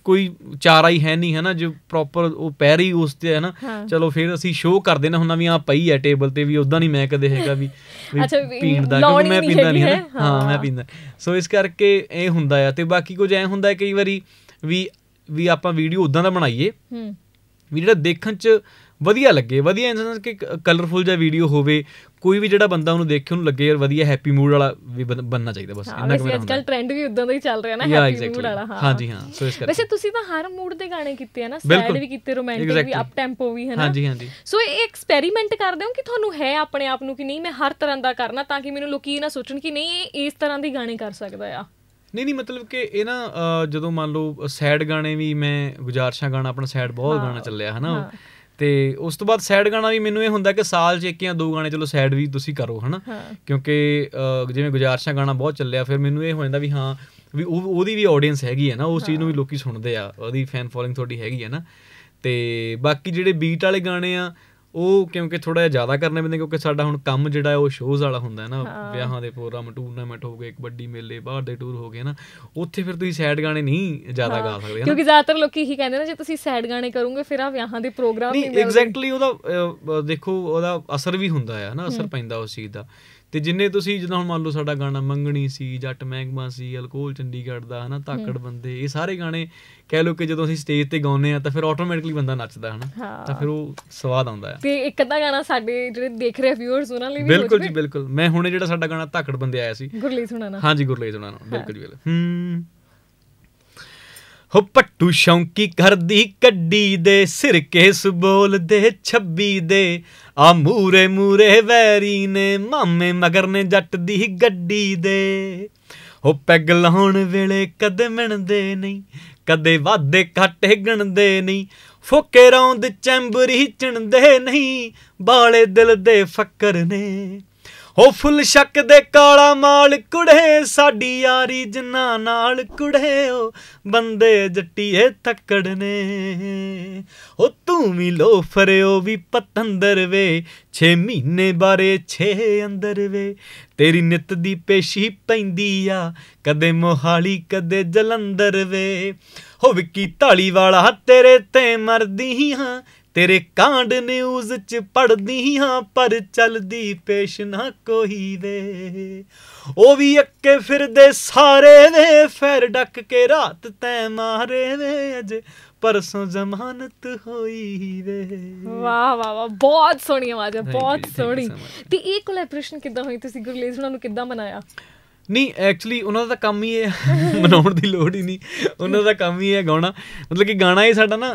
[SPEAKER 2] ਕੋਈ ਚਾਰਾ ਹੀ ਹੈ ਨਹੀਂ ਹੈ ਨਾ ਜੋ ਪ੍ਰੋਪਰ ਉਹ ਪੈਰ ਹੀ ਉਸ ਤੇ ਹੈ ਨਾ ਚਲੋ ਫਿਰ ਅਸੀਂ ਸ਼ੋਅ ਕਰਦੇ ਨਾ ਹੁੰਦਾ ਵੀ ਆ ਪਈ ਹੈ ਟੇਬਲ ਤੇ ਵੀ ਉਦਾਂ ਨਹੀਂ ਮੈਂ ਕਦੇ ਹੈਗਾ ਵੀ ਪੀਣ ਦਾ ਕਿਉਂਕਿ ਮੈਂ ਪੀਂਦਾ ਨਹੀਂ ਹੈ ਹਾਂ ਮੈਂ ਪੀਂਦਾ ਸੋ ਇਸ ਕਰਕੇ ਇਹ ਹੁੰਦਾ ਆ ਤੇ ਬਾਕੀ ਕੁਝ ਐ ਹੁੰਦਾ ਕਈ ਵਾਰੀ ਵੀ ਵੀ ਆਪਾਂ ਵੀਡੀਓ ਉਦਾਂ ਦਾ ਬਣਾਈਏ ਵੀ ਜਿਹੜਾ ਦੇਖਣ ਚ ਵਧੀਆ ਲੱਗੇ ਵਧੀਆ ਇਨਸਾਨ ਕਿ ਕਲਰਫੁਲ ਜਿਹਾ ਵੀਡੀਓ ਹੋਵੇ ਕੋਈ ਵੀ ਜਿਹੜਾ ਬੰਦਾ ਉਹਨੂੰ ਦੇਖੇ ਉਹਨੂੰ ਲੱਗੇ ਯਾਰ ਵਧੀਆ ਹੈਪੀ ਮੂਡ ਵਾਲਾ ਵੀ ਬੰਨਣਾ ਚਾਹੀਦਾ ਬਸ ਇੰਨਾ ਕੁ ਅੱਜ ਕੱਲ
[SPEAKER 1] ਟ੍ਰੈਂਡ ਵੀ ਉਦਾਂ ਦਾ ਹੀ ਚੱਲ ਰਿਹਾ ਨਾ ਹੈਪੀ ਮੂਡ ਵਾਲਾ ਹਾਂ ਹਾਂਜੀ
[SPEAKER 2] ਹਾਂ ਸੋ ਇਸ ਕਰਕੇ ਵੈਸੇ
[SPEAKER 1] ਤੁਸੀਂ ਤਾਂ ਹਰ ਮੂਡ ਦੇ ਗਾਣੇ ਕੀਤੇ ਆ ਨਾ ਸੈਡ ਵੀ ਕੀਤੇ ਰੋਮਾਂਟਿਕ ਵੀ ਅਪ ਟੈਂਪੋ ਵੀ ਹੈ ਨਾ ਹਾਂਜੀ ਹਾਂਜੀ ਸੋ ਇਹ ਐਕਸਪੈਰੀਮੈਂਟ ਕਰਦੇ ਹੋ ਕਿ ਤੁਹਾਨੂੰ ਹੈ ਆਪਣੇ ਆਪ ਨੂੰ ਕਿ ਨਹੀਂ ਮੈਂ ਹਰ ਤਰ੍ਹਾਂ ਦਾ ਕਰਨਾ ਤਾਂ ਕਿ ਮੈਨੂੰ ਲੋਕੀ ਇਹ ਨਾ ਸੋਚਣ ਕਿ ਨਹੀਂ ਇਹ ਇਸ ਤਰ੍ਹਾਂ ਦੇ ਗਾਣੇ ਕਰ ਸਕਦਾ ਆ
[SPEAKER 2] ਨਹੀਂ ਨਹੀਂ ਮਤਲਬ ਕਿ ਇਹ ਨਾ ਜਦੋਂ ਮੰਨ ਲਓ ਸੈਡ ਗਾਣੇ ਵੀ ਮੈਂ ਗੁਜਾਰਸ਼ਾ ਗਾਣਾ ਆਪਣਾ ਸੈਡ ਬਹੁਤ ਗਾਣਾ ਚੱਲਿਆ ਹਨਾ ਤੇ ਉਸ ਤੋਂ ਬਾਅਦ ਸੈਡ ਗਾਣਾ ਵੀ ਮੈਨੂੰ ਇਹ ਹੁੰਦਾ ਕਿ ਸਾਲ 'ਚ ਇੱਕ ਜਾਂ ਦੋ ਗਾਣੇ ਚਲੋ ਸੈਡ ਵੀ ਤੁਸੀਂ ਕਰੋ ਹਨਾ ਕਿਉਂਕਿ ਜਿਵੇਂ ਗੁਜਾਰਸ਼ਾਂ ਗਾਣਾ ਬਹੁਤ ਚੱਲਿਆ ਫਿਰ ਮੈਨੂੰ ਇਹ ਹੋ ਜਾਂਦਾ ਵੀ ਹਾਂ ਵੀ ਉਹਦੀ ਵੀ ਆਡੀਅנס ਹੈਗੀ ਹੈ ਨਾ ਉਸ ਚੀਜ਼ ਨੂੰ ਵੀ ਲੋਕੀ ਸੁਣਦੇ ਆ ਉਹਦੀ ਫੈਨ ਫੋਲੋਇੰਗ ਤੁਹਾਡੀ ਹੈਗੀ ਹੈ ਨਾ ਤੇ ਬਾਕੀ ਜਿਹੜੇ ਬੀਟ ਵਾਲੇ ਗਾਣੇ ਆ ਉਹ ਕਿਉਂਕਿ ਥੋੜਾ ਜਿਹਾ ਜ਼ਿਆਦਾ ਕਰਨੇ ਪੈਂਦੇ ਕਿਉਂਕਿ ਸਾਡਾ ਹੁਣ ਕੰਮ ਜਿਹੜਾ ਉਹ ਸ਼ੋਜ਼ ਵਾਲਾ ਹੁੰਦਾ ਹੈ ਨਾ ਵਿਆਹਾਂ ਦੇ ਪ੍ਰੋਗਰਾਮ ਟੂਰਨਾਮੈਂਟ ਹੋ ਗਏ ਕਬੱਡੀ ਮੇਲੇ ਬਾਹਰ ਦੇ ਟੂਰ ਹੋ ਗਏ ਨਾ ਉੱਥੇ ਫਿਰ ਤੁਸੀਂ ਸੈਡ ਗਾਣੇ ਨਹੀਂ ਜ਼ਿਆਦਾ ਗਾ ਸਕਦੇ ਕਿਉਂਕਿ
[SPEAKER 1] ਜ਼ਿਆਦਾਤਰ ਲੋਕੀ ਇਹੀ ਕਹਿੰਦੇ ਨੇ ਜੇ ਤੁਸੀਂ ਸੈਡ ਗਾਣੇ ਕਰੋਗੇ ਫਿਰ ਆ ਵਿਆਹਾਂ ਦੇ ਪ੍ਰੋਗਰਾਮ ਨਹੀਂ ਐਗਜ਼ੈਕਟਲੀ
[SPEAKER 2] ਉਹਦਾ ਦੇਖੋ ਉਹਦਾ ਅਸਰ ਵੀ ਹੁੰਦਾ ਹੈ ਨਾ ਅਸਰ ਪੈਂਦਾ ਉਸ ਚੀਜ਼ ਦਾ ਤੇ ਜਿੰਨੇ ਤੁਸੀਂ ਜਦੋਂ ਹੁਣ ਮੰਨ ਲਓ ਸਾਡਾ ਗਾਣਾ ਮੰਗਣੀ ਸੀ ਜੱਟ ਮਹਿਕਮਾ ਸੀ ਅਲਕੋਹਲ ਚੰਡੀਗੜ੍ਹ ਦਾ ਹਨਾ ਤਾਕੜ ਬੰਦੇ ਇਹ ਸਾਰੇ ਗਾਣੇ ਕਹਿ ਲੋ ਕਿ ਜਦੋਂ ਅਸੀਂ ਸਟੇਜ ਤੇ ਗਾਉਂਦੇ ਆ ਤਾਂ ਫਿਰ ਆਟੋਮੈਟਿਕਲੀ ਬੰਦਾ ਨੱਚਦਾ ਹਨਾ ਤਾਂ ਫਿਰ ਉਹ ਸਵਾਦ ਆਉਂਦਾ ਹੈ ਤੇ
[SPEAKER 1] ਇੱਕ ਅੱਧਾ ਗਾਣਾ ਸਾਡੇ ਜਿਹੜੇ ਦੇਖ ਰਹੇ ਵਿਊਅਰਸ ਉਹਨਾਂ ਲਈ ਵੀ ਬਿਲਕੁਲ ਜੀ
[SPEAKER 2] ਬਿਲਕੁਲ ਮੈਂ ਹੁਣੇ ਜਿਹੜਾ ਸਾਡਾ ਗਾਣਾ ਤਾਕੜ ਬੰਦੇ ਆਇਆ ਸੀ ਗੁਰਲੀ ਸੁਣਾਣਾ ਹਾਂਜੀ ਗੁਰਲੀ ਸੁਣਾਣਾ ਬਿਲਕੁਲ ਜੀ ਬਿਲਕੁਲ ਹੂੰ ਹੋ ਪੱਟੂ ਸ਼ੌਂਕੀ ਕਰਦੀ ਕੱਡੀ ਦੇ ਸਿਰਕੇ ਸੁਬੋਲ ਦੇ 26 ਦੇ ਆ ਮੂਰੇ ਮੂਰੇ ਵੈਰੀ ਨੇ ਮਾਮੇ ਮਗਰ ਨੇ ਜੱਟ ਦੀ ਗੱਡੀ ਦੇ ਹੋ ਪੈਗ ਲਾਉਣ ਵੇਲੇ ਕਦੇ ਮਿਣਦੇ ਨਹੀਂ ਕਦੇ ਵਾਦੇ ਘਾਟੇ ਗਣਦੇ ਨਹੀਂ ਫੋਕੇ ਰੌਂਦ ਚੈਂਬਰੀ ਚਿਣਦੇ ਨਹੀਂ ਬਾਲੇ ਦਿਲ ਦੇ ਫੱਕਰ ਨੇ ਹੋ ਫੁੱਲ ਸ਼ੱਕ ਦੇ ਕਾਲਾ ਮਾਲ ਕੁੜੇ ਸਾਡੀ ਯਾਰੀ ਜਨਾ ਨਾਲ ਕੁੜੇ ਓ ਬੰਦੇ ਜੱਟੀਏ ਥੱਕੜ ਨੇ ਹੋ ਤੂੰ ਵੀ ਲੋਫਰ ਓ ਵੀ ਪਤੰਦਰ ਵੇ 6 ਮਹੀਨੇ ਬਾਰੇ 6 ਅੰਦਰ ਵੇ ਤੇਰੀ ਨਿਤ ਦੀ ਪੇਸ਼ੀ ਪੈਂਦੀ ਆ ਕਦੇ ਮੋਹਾਲੀ ਕਦੇ ਜਲੰਧਰ ਵੇ ਹੋ ਵਿੱਕੀ ਢਾਲੀ ਵਾਲਾ ਤੇਰੇ ਤੇ ਮਰਦੀ ਹਾਂ ਤੇਰੇ ਕਾਂਡ ਨਿਊਜ਼ ਚ ਪੜਦੀ ਹਾਂ ਪਰ ਚੱਲਦੀ ਪੇਸ਼ ਨਾ ਕੋਈ ਵੇ ਉਹ ਵੀ ਅੱਕੇ ਫਿਰਦੇ ਸਾਰੇ ਨੇ ਫੇਰ ਡੱਕ ਕੇ ਰਾਤ ਤੈ ਮਾਰੇ ਨੇ ਅਜੇ ਪਰਸੋਂ ਜ਼ਮਾਨਤ ਹੋਈ ਵੇ ਵਾਹ
[SPEAKER 1] ਵਾਹ ਵਾਹ ਬਹੁਤ ਸੋਹਣੀ ਆਵਾਜ਼ ਹੈ ਬਹੁਤ ਸੋਹਣੀ ਤੇ ਇਹ ਕੋਲੈਬੋਰੇਸ਼ਨ ਕਿੱਦਾਂ ਹੋਈ ਤੁਸੀਂ ਗੁਰਲੇਜ ਉਹਨਾਂ ਨੂੰ ਕਿੱਦਾਂ ਬਣਾਇਆ
[SPEAKER 2] ਨਹੀਂ ਐਕਚੁਅਲੀ ਉਹਨਾਂ ਦਾ ਕੰਮ ਹੀ ਇਹ ਮਨਾਉਣ ਦੀ ਲੋੜ ਹੀ ਨਹੀਂ ਉਹਨਾਂ ਦਾ ਕੰਮ ਹੀ ਇਹ ਗਾਉਣਾ ਮਤਲਬ ਕਿ ਗਾਣਾ ਇਹ ਸਾਡਾ ਨਾ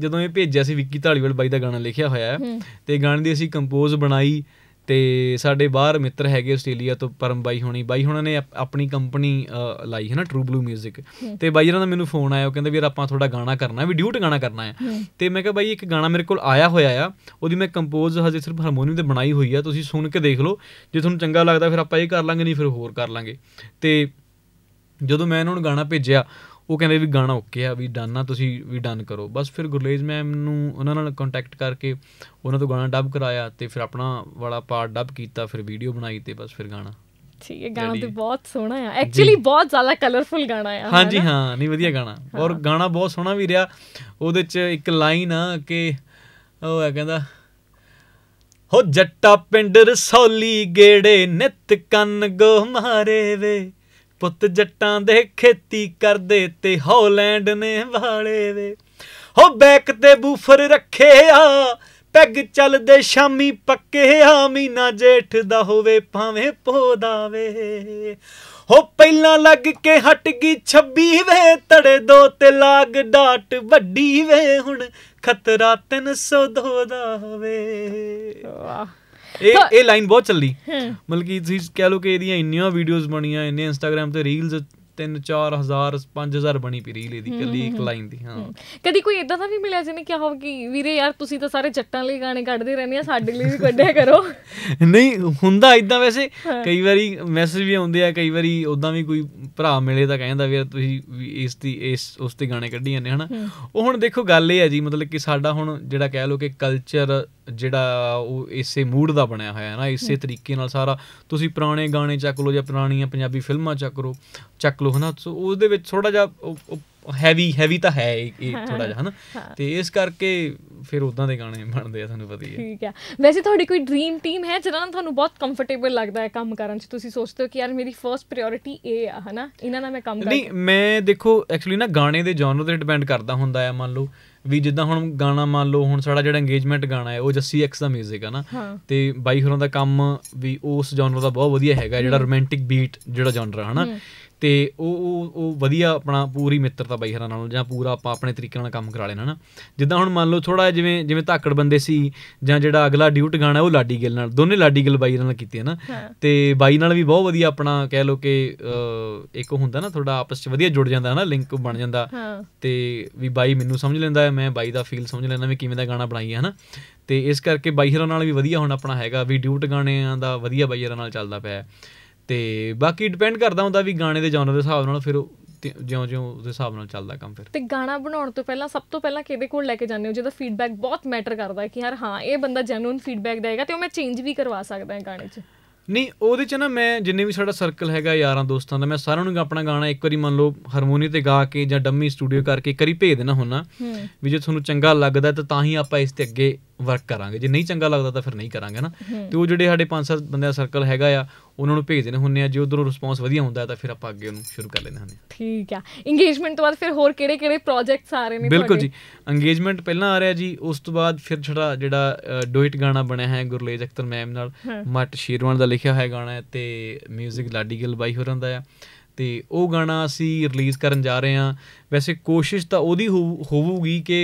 [SPEAKER 2] ਜਦੋਂ ਇਹ ਭੇਜਿਆ ਸੀ ਵਿੱਕੀ ਢਾਲੀਵਾਲ ਬਾਈ ਦਾ ਗਾਣਾ ਲਿਖਿਆ ਹੋਇਆ ਹੈ ਤੇ ਗਾਣੇ ਦੀ ਅਸੀਂ ਕੰਪੋਜ਼ ਬਣਾਈ ਤੇ ਸਾਡੇ ਬਾਹਰ ਮਿੱਤਰ ਹੈਗੇ ਆਸਟ੍ਰੇਲੀਆ ਤੋਂ ਪਰਮ ਬਾਈ ਹੋਣੀ ਬਾਈ ਹੁਣਾਂ ਨੇ ਆਪਣੀ ਕੰਪਨੀ ਲਾਈ ਹੈ ਨਾ ਟਰੂ ਬਲੂ 뮤직 ਤੇ ਬਾਈ ਜਰਾ ਦਾ ਮੈਨੂੰ ਫੋਨ ਆਇਆ ਉਹ ਕਹਿੰਦਾ ਵੀਰ ਆਪਾਂ ਥੋੜਾ ਗਾਣਾ ਕਰਨਾ ਵੀ ਡਿਊਟ ਗਾਣਾ ਕਰਨਾ ਹੈ ਤੇ ਮੈਂ ਕਿਹਾ ਬਾਈ ਇੱਕ ਗਾਣਾ ਮੇਰੇ ਕੋਲ ਆਇਆ ਹੋਇਆ ਆ ਉਹਦੀ ਮੈਂ ਕੰਪੋਜ਼ ਹਜੇ ਸਿਰਫ ਹਾਰਮੋਨੀਅਮ ਤੇ ਬਣਾਈ ਹੋਈ ਆ ਤੁਸੀਂ ਸੁਣ ਕੇ ਦੇਖ ਲਓ ਜੇ ਤੁਹਾਨੂੰ ਚੰਗਾ ਲੱਗਦਾ ਫਿਰ ਆਪਾਂ ਇਹ ਕਰ ਲਾਂਗੇ ਨਹੀਂ ਫਿਰ ਹੋਰ ਕਰ ਲਾਂਗੇ ਤੇ ਜਦੋਂ ਮੈਂ ਇਹਨਾਂ ਨੂੰ ਗਾਣਾ ਭੇਜਿਆ ਉਹ ਕਹਿੰਦੇ ਵੀ ਗਾਣਾ ਓਕੇ ਆ ਵੀ ਡਨ ਆ ਤੁਸੀਂ ਵੀ ਡਨ ਕਰੋ ਬਸ ਫਿਰ ਗੁਰਲੇਜ ਮੈਮ ਨੂੰ ਉਹਨਾਂ ਨਾਲ ਕੰਟੈਕਟ ਕਰਕੇ ਉਹਨਾਂ ਤੋਂ ਗਾਣਾ ਡਬ ਕਰਾਇਆ ਤੇ ਫਿਰ ਆਪਣਾ ਵਾਲਾ ਪਾਰਟ ਡਬ ਕੀਤਾ ਫਿਰ ਵੀਡੀਓ ਬਣਾਈ ਤੇ ਬਸ ਫਿਰ ਗਾਣਾ ਠੀਕ
[SPEAKER 1] ਹੈ ਗਾਣਾ ਤੇ ਬਹੁਤ ਸੋਹਣਾ ਆ ਐਕਚੁਅਲੀ ਬਹੁਤ ਜ਼ਿਆਦਾ ਕਲਰਫੁਲ ਗਾਣਾ ਆ ਹਾਂਜੀ
[SPEAKER 2] ਹਾਂ ਨਹੀਂ ਵਧੀਆ ਗਾਣਾ ਔਰ ਗਾਣਾ ਬਹੁਤ ਸੋਹਣਾ ਵੀ ਰਿਹਾ ਉਹਦੇ ਚ ਇੱਕ ਲਾਈਨ ਆ ਕਿ ਉਹ ਆ ਕਹਿੰਦਾ ਹੋ ਜੱਟਾ ਪਿੰਡ ਰਸੌਲੀ ਗੇੜੇ ਨਿਤ ਕੰਨ ਗੋ ਮਾਰੇ ਵੇ ਪੁੱਤ ਜੱਟਾਂ ਦੇ ਖੇਤੀ ਕਰਦੇ ਤੇ ਹੌਲੈਂਡ ਨੇ ਵਾਲੇ ਵੇ ਹੋ ਬੈਕ ਤੇ ਬੂਫਰ ਰੱਖੇ ਆ ਪੈਗ ਚੱਲਦੇ ਸ਼ਾਮੀ ਪੱਕੇ ਆ ਮੀਨਾ ਜੇਠ ਦਾ ਹੋਵੇ ਭਾਵੇਂ ਪੋਦਾ ਵੇ ਹੋ ਪਹਿਲਾਂ ਲੱਗ ਕੇ ਹਟ ਗਈ 26 ਵੇ ਤੜੇ ਦੋ ਤੇ ਲਾਗ ਡਾਟ ਵੱਡੀ ਵੇ ਹੁਣ ਖਤਰਾ 302 ਦਾ ਹੋਵੇ ਵਾਹ
[SPEAKER 1] ਇਹ ਇਹ ਲਾਈਨ ਬਹੁਤ
[SPEAKER 2] ਚੱਲੀ ਮਤਲਬ ਕਿ ਤੁਸੀਂ ਕਹਿ ਲਓ ਕਿ ਇਹਦੀਆਂ ਇੰਨੀਆਂ ਵੀਡੀਓਜ਼ ਬਣੀਆਂ ਇੰਨੇ ਇੰਸਟਾਗ੍ਰam ਤੇ ਰੀਲਸ 3-4000 5000 ਬਣੀ ਪਈ ਰੀਲ ਇਹਦੀ ਕੱਲੀ ਇੱਕ ਲਾਈਨ ਦੀ ਹਾਂ
[SPEAKER 1] ਕਦੀ ਕੋਈ ਇਦਾਂ ਦਾ ਵੀ ਮਿਲਿਆ ਜਿਹਨੇ ਕਿਹਾ ਹੋ ਕਿ ਵੀਰੇ ਯਾਰ ਤੁਸੀਂ ਤਾਂ ਸਾਰੇ ਜੱਟਾਂ ਲਈ ਗਾਣੇ ਕੱਢਦੇ ਰਹਿੰਦੇ ਆ ਸਾਡੇ ਲਈ ਵੀ ਕੱਢਿਆ ਕਰੋ
[SPEAKER 2] ਨਹੀਂ ਹੁੰਦਾ ਇਦਾਂ ਵੈਸੇ ਕਈ ਵਾਰੀ ਮੈਸੇਜ ਵੀ ਆਉਂਦੇ ਆ ਕਈ ਵਾਰੀ ਉਦਾਂ ਵੀ ਕੋਈ ਭਰਾ ਮਿਲੇ ਤਾਂ ਕਹਿੰਦਾ ਵੀ ਯਾਰ ਤੁਸੀਂ ਇਸ ਦੀ ਇਸ ਉਸ ਤੇ ਗਾਣੇ ਕੱਢੀ ਜਾਂਦੇ ਹਨ ਉਹ ਹੁਣ ਦੇਖੋ ਗੱਲ ਇਹ ਹੈ ਜੀ ਮਤਲਬ ਕਿ ਸਾਡਾ ਹੁਣ ਜਿਹੜਾ ਕਹਿ ਲੋ ਕਿ ਕਲਚਰ ਜਿਹੜਾ ਉਹ ਇਸੇ ਮੂਡ ਦਾ ਬਣਿਆ ਹੋਇਆ ਹੈ ਨਾ ਇਸੇ ਤਰੀਕੇ ਨਾਲ ਸਾਰਾ ਤੁਸੀਂ ਪੁਰਾਣੇ ਗਾਣੇ ਚੱਕ ਲਓ ਜਾਂ ਪੁਰਾਣੀਆਂ ਪੰਜਾਬੀ ਫਿਲਮਾਂ ਚੱਕ ਲਓ ਚੱਕ ਲਓ ਲੋ ਹਨਾ ਸੋ ਉਹਦੇ ਵਿੱਚ ਥੋੜਾ ਜਿਹਾ ਹੈਵੀ ਹੈਵੀ ਤਾਂ ਹੈ ਇਹ ਥੋੜਾ ਜਿਹਾ ਹਨਾ ਤੇ ਇਸ ਕਰਕੇ ਫਿਰ ਉਦਾਂ ਦੇ ਗਾਣੇ ਬਣਦੇ ਆ ਤੁਹਾਨੂੰ ਪਤਾ ਹੀ ਹੈ ਠੀਕ
[SPEAKER 1] ਹੈ ਵੈਸੇ ਤੁਹਾਡੀ ਕੋਈ ਡ੍ਰੀਮ ਟੀਮ ਹੈ ਜਿਹਨਾਂ ਨਾਲ ਤੁਹਾਨੂੰ ਬਹੁਤ ਕੰਫਰਟੇਬਲ ਲੱਗਦਾ ਹੈ ਕੰਮ ਕਰਨ 'ਚ ਤੁਸੀਂ ਸੋਚਦੇ ਹੋ ਕਿ ਯਾਰ ਮੇਰੀ ਫਰਸਟ ਪ੍ਰਾਇੋਰਟੀ ਇਹ ਆ ਹਨਾ ਇਹਨਾਂ ਨਾਲ ਮੈਂ ਕੰਮ ਕਰਾਂ ਨਹੀਂ
[SPEAKER 2] ਮੈਂ ਦੇਖੋ ਐਕਚੁਅਲੀ ਨਾ ਗਾਣੇ ਦੇ ਜਨਰ ਤੇ ਡਿਪੈਂਡ ਕਰਦਾ ਹੁੰਦਾ ਆ ਮੰਨ ਲਓ ਵੀ ਜਿੱਦਾਂ ਹੁਣ ਗਾਣਾ ਮੰਨ ਲਓ ਹੁਣ ਸਾਡਾ ਜਿਹੜਾ ਇੰਗੇਜਮੈਂਟ ਗਾਣਾ ਹੈ ਉਹ ਜੱਸੀ ਐਕਸ ਦਾ 뮤직 ਹੈ ਨਾ ਤੇ ਬਾਈ ਹੋਰਾਂ ਦਾ ਕੰਮ ਵੀ ਉਸ ਜਨਰ ਦਾ ਬਹੁਤ ਵਧੀਆ ਹੈਗਾ ਜਿਹੜਾ ਰੋਮਾਂਟਿਕ ਬੀਟ ਜਿਹੜਾ ਜਨਰ ਹੈ ਹਨਾ ਤੇ ਉਹ ਉਹ ਉਹ ਵਧੀਆ ਆਪਣਾ ਪੂਰੀ ਮਿੱਤਰਤਾ ਬਾਈ ਹਰਾਂ ਨਾਲ ਜਾਂ ਪੂਰਾ ਆਪਾਂ ਆਪਣੇ ਤਰੀਕੇ ਨਾਲ ਕੰਮ ਕਰਾ ਲੈਣਾ ਨਾ ਜਿੱਦਾਂ ਹੁਣ ਮੰਨ ਲਓ ਥੋੜਾ ਜਿਵੇਂ ਜਿਵੇਂ ਧਾਕੜ ਬੰਦੇ ਸੀ ਜਾਂ ਜਿਹੜਾ ਅਗਲਾ ਡਿਊਟ ਗਾਣਾ ਉਹ ਲਾਡੀ ਗਿੱਲ ਨਾਲ ਦੋਨੇ ਲਾਡੀ ਗਿੱਲ ਬਾਈ ਨਾਲ ਕੀਤੀ ਹਨਾ ਤੇ ਬਾਈ ਨਾਲ ਵੀ ਬਹੁਤ ਵਧੀਆ ਆਪਣਾ ਕਹਿ ਲਓ ਕਿ ਇੱਕ ਹੁੰਦਾ ਨਾ ਥੋੜਾ ਆਪਸ ਵਿੱਚ ਵਧੀਆ ਜੁੜ ਜਾਂਦਾ ਹਨਾ ਲਿੰਕ ਬਣ ਜਾਂਦਾ ਤੇ ਵੀ ਬਾਈ ਮੈਨੂੰ ਸਮਝ ਲੈਂਦਾ ਹੈ ਮੈਂ ਬਾਈ ਦਾ ਫੀਲ ਸਮਝ ਲੈਂਦਾ ਮੈਂ ਕਿਵੇਂ ਦਾ ਗਾਣਾ ਬਣਾਈ ਹੈ ਹਨਾ ਤੇ ਇਸ ਕਰਕੇ ਬਾਈ ਹਰਾਂ ਨਾਲ ਵੀ ਵਧੀਆ ਹੁਣ ਆਪਣਾ ਹੈਗਾ ਵੀ ਡਿਊਟ ਗਾਣਿਆਂ ਦਾ ਵਧੀਆ ਬਾਈ ਹਰਾਂ ਨਾਲ ਚੱਲਦਾ ਪਿਆ ਹੈ ਤੇ ਬਾਕੀ ਡਿਪੈਂਡ ਕਰਦਾ ਹੁੰਦਾ ਵੀ ਗਾਣੇ ਦੇ ਜਨਰ ਦੇ ਹਿਸਾਬ ਨਾਲ ਫਿਰ ਜਿਉਂ-ਜਿਉਂ ਉਹਦੇ ਹਿਸਾਬ ਨਾਲ ਚੱਲਦਾ ਕੰਮ ਫਿਰ
[SPEAKER 1] ਤੇ ਗਾਣਾ ਬਣਾਉਣ ਤੋਂ ਪਹਿਲਾਂ ਸਭ ਤੋਂ ਪਹਿਲਾਂ ਕਿਹਦੇ ਕੋਲ ਲੈ ਕੇ ਜਾਂਦੇ ਹੋ ਜਿਹਦਾ ਫੀਡਬੈਕ ਬਹੁਤ ਮੈਟਰ ਕਰਦਾ ਹੈ ਕਿ ਯਾਰ ਹਾਂ ਇਹ ਬੰਦਾ ਜੈਨੂਇਨ ਫੀਡਬੈਕ ਦੇਗਾ ਤੇ ਉਹ ਮੈਂ ਚੇਂਜ ਵੀ ਕਰਵਾ ਸਕਦਾ ਹਾਂ ਗਾਣੇ 'ਚ
[SPEAKER 2] ਨਹੀਂ ਉਹਦੇ 'ਚ ਨਾ ਮੈਂ ਜਿੰਨੇ ਵੀ ਸਾਡਾ ਸਰਕਲ ਹੈਗਾ ਯਾਰਾਂ ਦੋਸਤਾਂ ਦਾ ਮੈਂ ਸਾਰਿਆਂ ਨੂੰ ਆਪਣਾ ਗਾਣਾ ਇੱਕ ਵਾਰੀ ਮੰਨ ਲਓ ਹਾਰਮੋਨੀ ਤੇ ਗਾ ਕੇ ਜਾਂ ਡੰਮੀ ਸਟੂਡੀਓ ਕਰਕੇ ਕਰੀ ਭੇਜ ਦੇਣਾ ਹੁੰਨਾ ਵੀ ਜੇ ਤੁਹਾਨੂੰ ਚੰਗਾ ਲੱਗਦਾ ਤਾਂ ਤਾਂ ਹੀ ਆਪਾਂ ਇਸ ਤੇ ਅੱਗੇ ਵਰਕ ਕਰਾਂਗੇ ਜੇ ਨਹੀਂ ਚੰਗਾ ਲੱਗਦਾ ਤਾਂ ਫਿਰ ਨਹੀਂ ਕਰਾਂਗੇ ਨਾ ਤੇ ਉਹ ਜਿਹੜੇ ਸਾਡੇ 5-7 ਬੰਦਿਆਂ ਦਾ ਸਰਕਲ ਹੈਗਾ ਆ ਉਹਨਾਂ ਨੂੰ ਭੇਜਦੇ ਨੇ ਹੁੰਨੇ ਆ ਜੇ ਉਧਰੋਂ ਰਿਸਪੌਂਸ ਵਧੀਆ ਹੁੰਦਾ ਤਾਂ ਫਿਰ ਆਪਾਂ ਅੱਗੇ ਉਹਨੂੰ ਸ਼ੁਰੂ ਕਰ ਲੈਂਦੇ ਹੁੰਨੇ
[SPEAKER 1] ਠੀਕ ਆ ਇੰਗੇਜਮੈਂਟ ਤੋਂ ਬਾਅਦ ਫਿਰ ਹੋਰ ਕਿਹੜੇ-ਕਿਹੜੇ ਪ੍ਰੋਜੈਕਟਸ ਆ ਰਹੇ ਨੇ ਬਿਲਕੁਲ ਜੀ
[SPEAKER 2] ਇੰਗੇਜਮੈਂਟ ਪਹਿਲਾਂ ਆ ਰਿਹਾ ਜੀ ਉਸ ਤੋਂ ਬਾਅਦ ਫਿਰ ਛੜਾ ਜਿਹੜਾ ਡੋਇਟ ਗਾਣਾ ਬਣਿਆ ਹੈ ਗੁਰਲੇਜ ਅਖਤਰ ਮੈਮ ਨਾਲ ਮਟ ਸ਼ੀਰਵਾਨ ਦਾ ਲਿਖਿਆ ਹੋਇਆ ਗਾਣਾ ਹੈ ਤੇ 뮤직 ਲਾਡੀ ਗਿੱਲ ਬਾਈ ਹੋਰਾਂ ਦਾ ਆ ਤੇ ਉਹ ਗਾਣਾ ਅਸੀਂ ਰਿਲੀਜ਼ ਕਰਨ ਜਾ ਰਹੇ ਹਾਂ ਵੈਸੇ ਕੋਸ਼ਿਸ਼ ਤਾਂ ਉਹਦੀ ਹੋਊਗੀ ਕਿ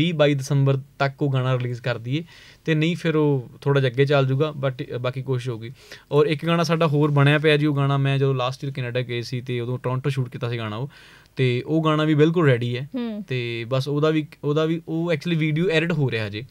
[SPEAKER 2] 20 22 ਦਸੰਬਰ ਤੱਕ ਉਹ ਗਾਣਾ ਰਿਲੀਜ਼ ਕਰ ਦਈਏ ਤੇ ਨਹੀਂ ਫਿਰ ਉਹ ਥੋੜਾ ਜਿਹਾ ਅੱਗੇ ਚੱਲ ਜਾਊਗਾ ਬਟ ਬਾਕੀ ਕੋਸ਼ਿਸ਼ ਹੋਗੀ ਔਰ ਇੱਕ ਗਾਣਾ ਸਾਡਾ ਹੋਰ ਬਣਿਆ ਪਿਆ ਜੀ ਉਹ ਗਾਣਾ ਮੈਂ ਜਦੋਂ ਲਾਸਟ ਈਅਰ ਕੈਨੇਡਾ ਗਏ ਸੀ ਤੇ ਉਦੋਂ ਟੋਰਾਂਟੋ ਸ਼ੂਟ ਕੀਤਾ ਸੀ ਗਾਣਾ ਉਹ ਤੇ ਉਹ ਗਾਣਾ ਵੀ ਬਿਲਕੁਲ ਰੈਡੀ ਹੈ ਤੇ ਬਸ ਉਹਦਾ ਵੀ ਉਹਦਾ ਵੀ ਉਹ ਐਕਚੁਅਲੀ ਵੀਡੀਓ ਐਡਿਟ ਹੋ ਰਿਹਾ ਹਜੇ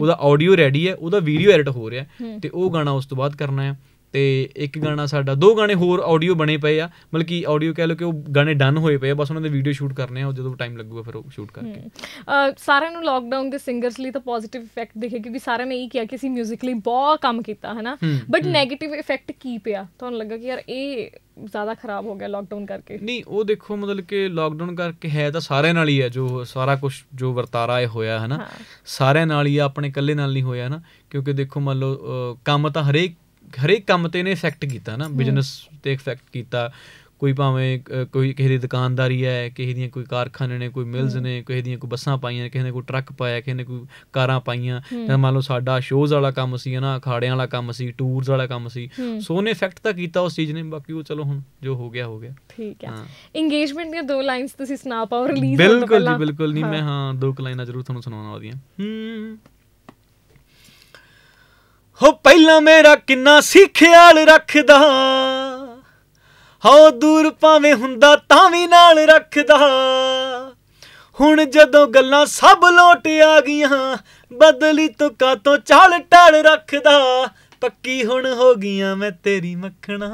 [SPEAKER 2] ਉਹਦਾ ਆਡੀਓ ਰੈਡੀ ਹੈ ਉਹਦਾ ਵੀਡੀਓ ਐਡਿਟ ਹੋ ਰਿਹਾ ਤੇ ਉਹ ਗਾਣਾ ਉਸ ਤੋਂ ਬਾਅਦ ਕਰਨਾ ਹੈ ਤੇ ਇੱਕ ਗਾਣਾ ਸਾਡਾ ਦੋ ਗਾਣੇ ਹੋਰ ਆਡੀਓ ਬਣੇ ਪਏ ਆ ਮਤਲਬ ਕਿ ਆਡੀਓ ਕਹਿ ਲਓ ਕਿ ਉਹ ਗਾਣੇ ਡਨ ਹੋਏ ਪਏ ਆ ਬਸ ਉਹਨਾਂ ਦੇ ਵੀਡੀਓ ਸ਼ੂਟ ਕਰਨੇ ਆ ਜਦੋਂ ਟਾਈਮ ਲੱਗੂਗਾ ਫਿਰ
[SPEAKER 1] ਉਹ ਸ਼ੂਟ ਕਰਕੇ ਸਾਰਿਆਂ ਨੂੰ ਲਾਕਡਾਊਨ ਦੇ ਸਿੰਗਰਸ ਲਈ ਤਾਂ ਪੋਜ਼ਿਟਿਵ ਇਫੈਕਟ ਦਿਖੇ ਕਿਉਂਕਿ ਸਾਰਿਆਂ ਨੇ ਇਹ ਕਿਹਾ ਕਿ ਅਸੀਂ 뮤직 ਬਹੁਤ ਕੰਮ ਕੀਤਾ ਹਨਾ ਬਟ 네ਗੇਟਿਵ ਇਫੈਕਟ ਕੀ ਪਿਆ ਤੁਹਾਨੂੰ ਲੱਗਾ ਕਿ ਯਾਰ ਇਹ ਜ਼ਿਆਦਾ ਖਰਾਬ ਹੋ ਗਿਆ ਲਾਕਡਾਊਨ ਕਰਕੇ
[SPEAKER 2] ਨਹੀਂ ਉਹ ਦੇਖੋ ਮਤਲਬ ਕਿ ਲਾਕਡਾਊਨ ਕਰਕੇ ਹੈ ਤਾਂ ਸਾਰਿਆਂ ਨਾਲ ਹੀ ਹੈ ਜੋ ਸਾਰਾ ਕੁਝ ਜੋ ਵਰਤਾਰਾ ਇਹ ਹੋਇਆ ਹਨਾ ਸਾਰਿਆਂ ਨਾਲ ਹੀ ਆ ਆਪਣੇ ਇਕੱਲੇ ਨਾਲ ਨਹੀਂ ਹੋਇਆ ਹਨਾ ਕਿਉਂਕਿ ਦੇਖੋ ਮੰਨ ਲਓ ਕੰਮ ਤਾਂ ਹਰੇਕ ਹਰੇਕ ਕੰਮ ਤੇ ਨੇ ਇਫੈਕਟ ਕੀਤਾ ਨਾ ਬਿਜ਼ਨਸ ਤੇ ਇਫੈਕਟ ਕੀਤਾ ਕੋਈ ਭਾਵੇਂ ਕੋਈ ਕਿਸੇ ਦੀ ਦੁਕਾਨਦਾਰੀ ਹੈ ਕਿਸੇ ਦੀਆਂ ਕੋਈ ਕਾਰਖਾਨੇ ਨੇ ਕੋਈ ਮਿਲਜ਼ ਨੇ ਕਿਸੇ ਦੀਆਂ ਕੋਈ ਬੱਸਾਂ ਪਾਈਆਂ ਕਿਸੇ ਨੇ ਕੋਈ ਟਰੱਕ ਪਾਇਆ ਕਿਸੇ ਨੇ ਕੋਈ ਕਾਰਾਂ ਪਾਈਆਂ ਤਾਂ ਮੰਨ ਲਓ ਸਾਡਾ ਸ਼ੋਜ਼ ਵਾਲਾ ਕੰਮ ਸੀ ਹਨਾ ਅਖਾੜਿਆਂ ਵਾਲਾ ਕੰਮ ਸੀ ਟੂਰਸ ਵਾਲਾ ਕੰਮ ਸੀ ਸੋ ਨੇ ਇਫੈਕਟ ਤਾਂ ਕੀਤਾ ਉਸ ਚੀਜ਼ ਨੇ ਬਾਕੀ ਉਹ ਚਲੋ ਹੁਣ ਜੋ ਹੋ ਗਿਆ ਹੋ ਗਿਆ
[SPEAKER 1] ਠੀਕ ਹੈ ਇੰਗੇਜਮੈਂਟ ਦੀਆਂ ਦੋ ਲਾਈਨਸ ਤੁਸੀਂ ਸੁਣਾ ਪਾਓ ਰਿਲੀਜ਼ ਬਿਲਕੁਲ ਜੀ ਬਿਲਕੁਲ ਨਹੀਂ ਮੈਂ
[SPEAKER 2] ਹਾਂ ਦੋ ਲਾਈਨਾਂ ਜ਼ਰੂਰ ਤੁਹਾਨੂੰ ਸੁਣਾਉਣਾ ਆਉਂਦੀਆਂ ਹੂੰ ਹੋ ਪਹਿਲਾਂ ਮੇਰਾ ਕਿੰਨਾ ਸੀ ਖਿਆਲ ਰੱਖਦਾ ਹੋ ਦੂਰ ਭਾਵੇਂ ਹੁੰਦਾ ਤਾਂ ਵੀ ਨਾਲ ਰੱਖਦਾ ਹੁਣ ਜਦੋਂ ਗੱਲਾਂ ਸਭ ਲੋਟ ਆ ਗਈਆਂ ਬਦਲੀ ਤੋਂ ਚਾਲ ਟਾਲ ਰੱਖਦਾ ਪੱਕੀ ਹੁਣ ਹੋ ਗਈਆਂ ਮੈਂ ਤੇਰੀ ਮੱਖਣਾ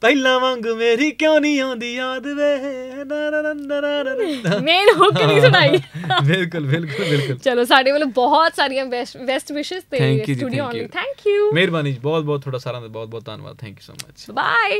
[SPEAKER 2] ਪਹਿਲਾਂ
[SPEAKER 1] ਵਾਂਗ ਮੇਰੀ ਕਿਉਂ ਨਹੀਂ ਆਉਂਦੀ ਯਾਦ ਵੇ ਮੇਨ ਹੁੱਕ ਨਹੀਂ ਸੁਣਾਈ
[SPEAKER 2] ਬਿਲਕੁਲ ਬਿਲਕੁਲ ਬਿਲਕੁਲ
[SPEAKER 1] ਚਲੋ ਸਾਡੇ ਵੱਲੋਂ ਬਹੁਤ ਸਾਰੀਆਂ ਬੈਸਟ ਵਿਸ਼ਸ ਤੇ ਸਟੂਡੀਓ ਆਨ ਥੈਂਕ ਯੂ
[SPEAKER 2] ਮਿਹਰਬਾਨੀ ਜੀ ਬਹੁਤ ਬਹੁਤ ਤੁਹਾਡਾ ਸਾਰਿਆਂ ਦਾ ਬਹੁਤ ਬਹੁਤ ਧੰਨਵਾਦ thank you so much
[SPEAKER 1] bye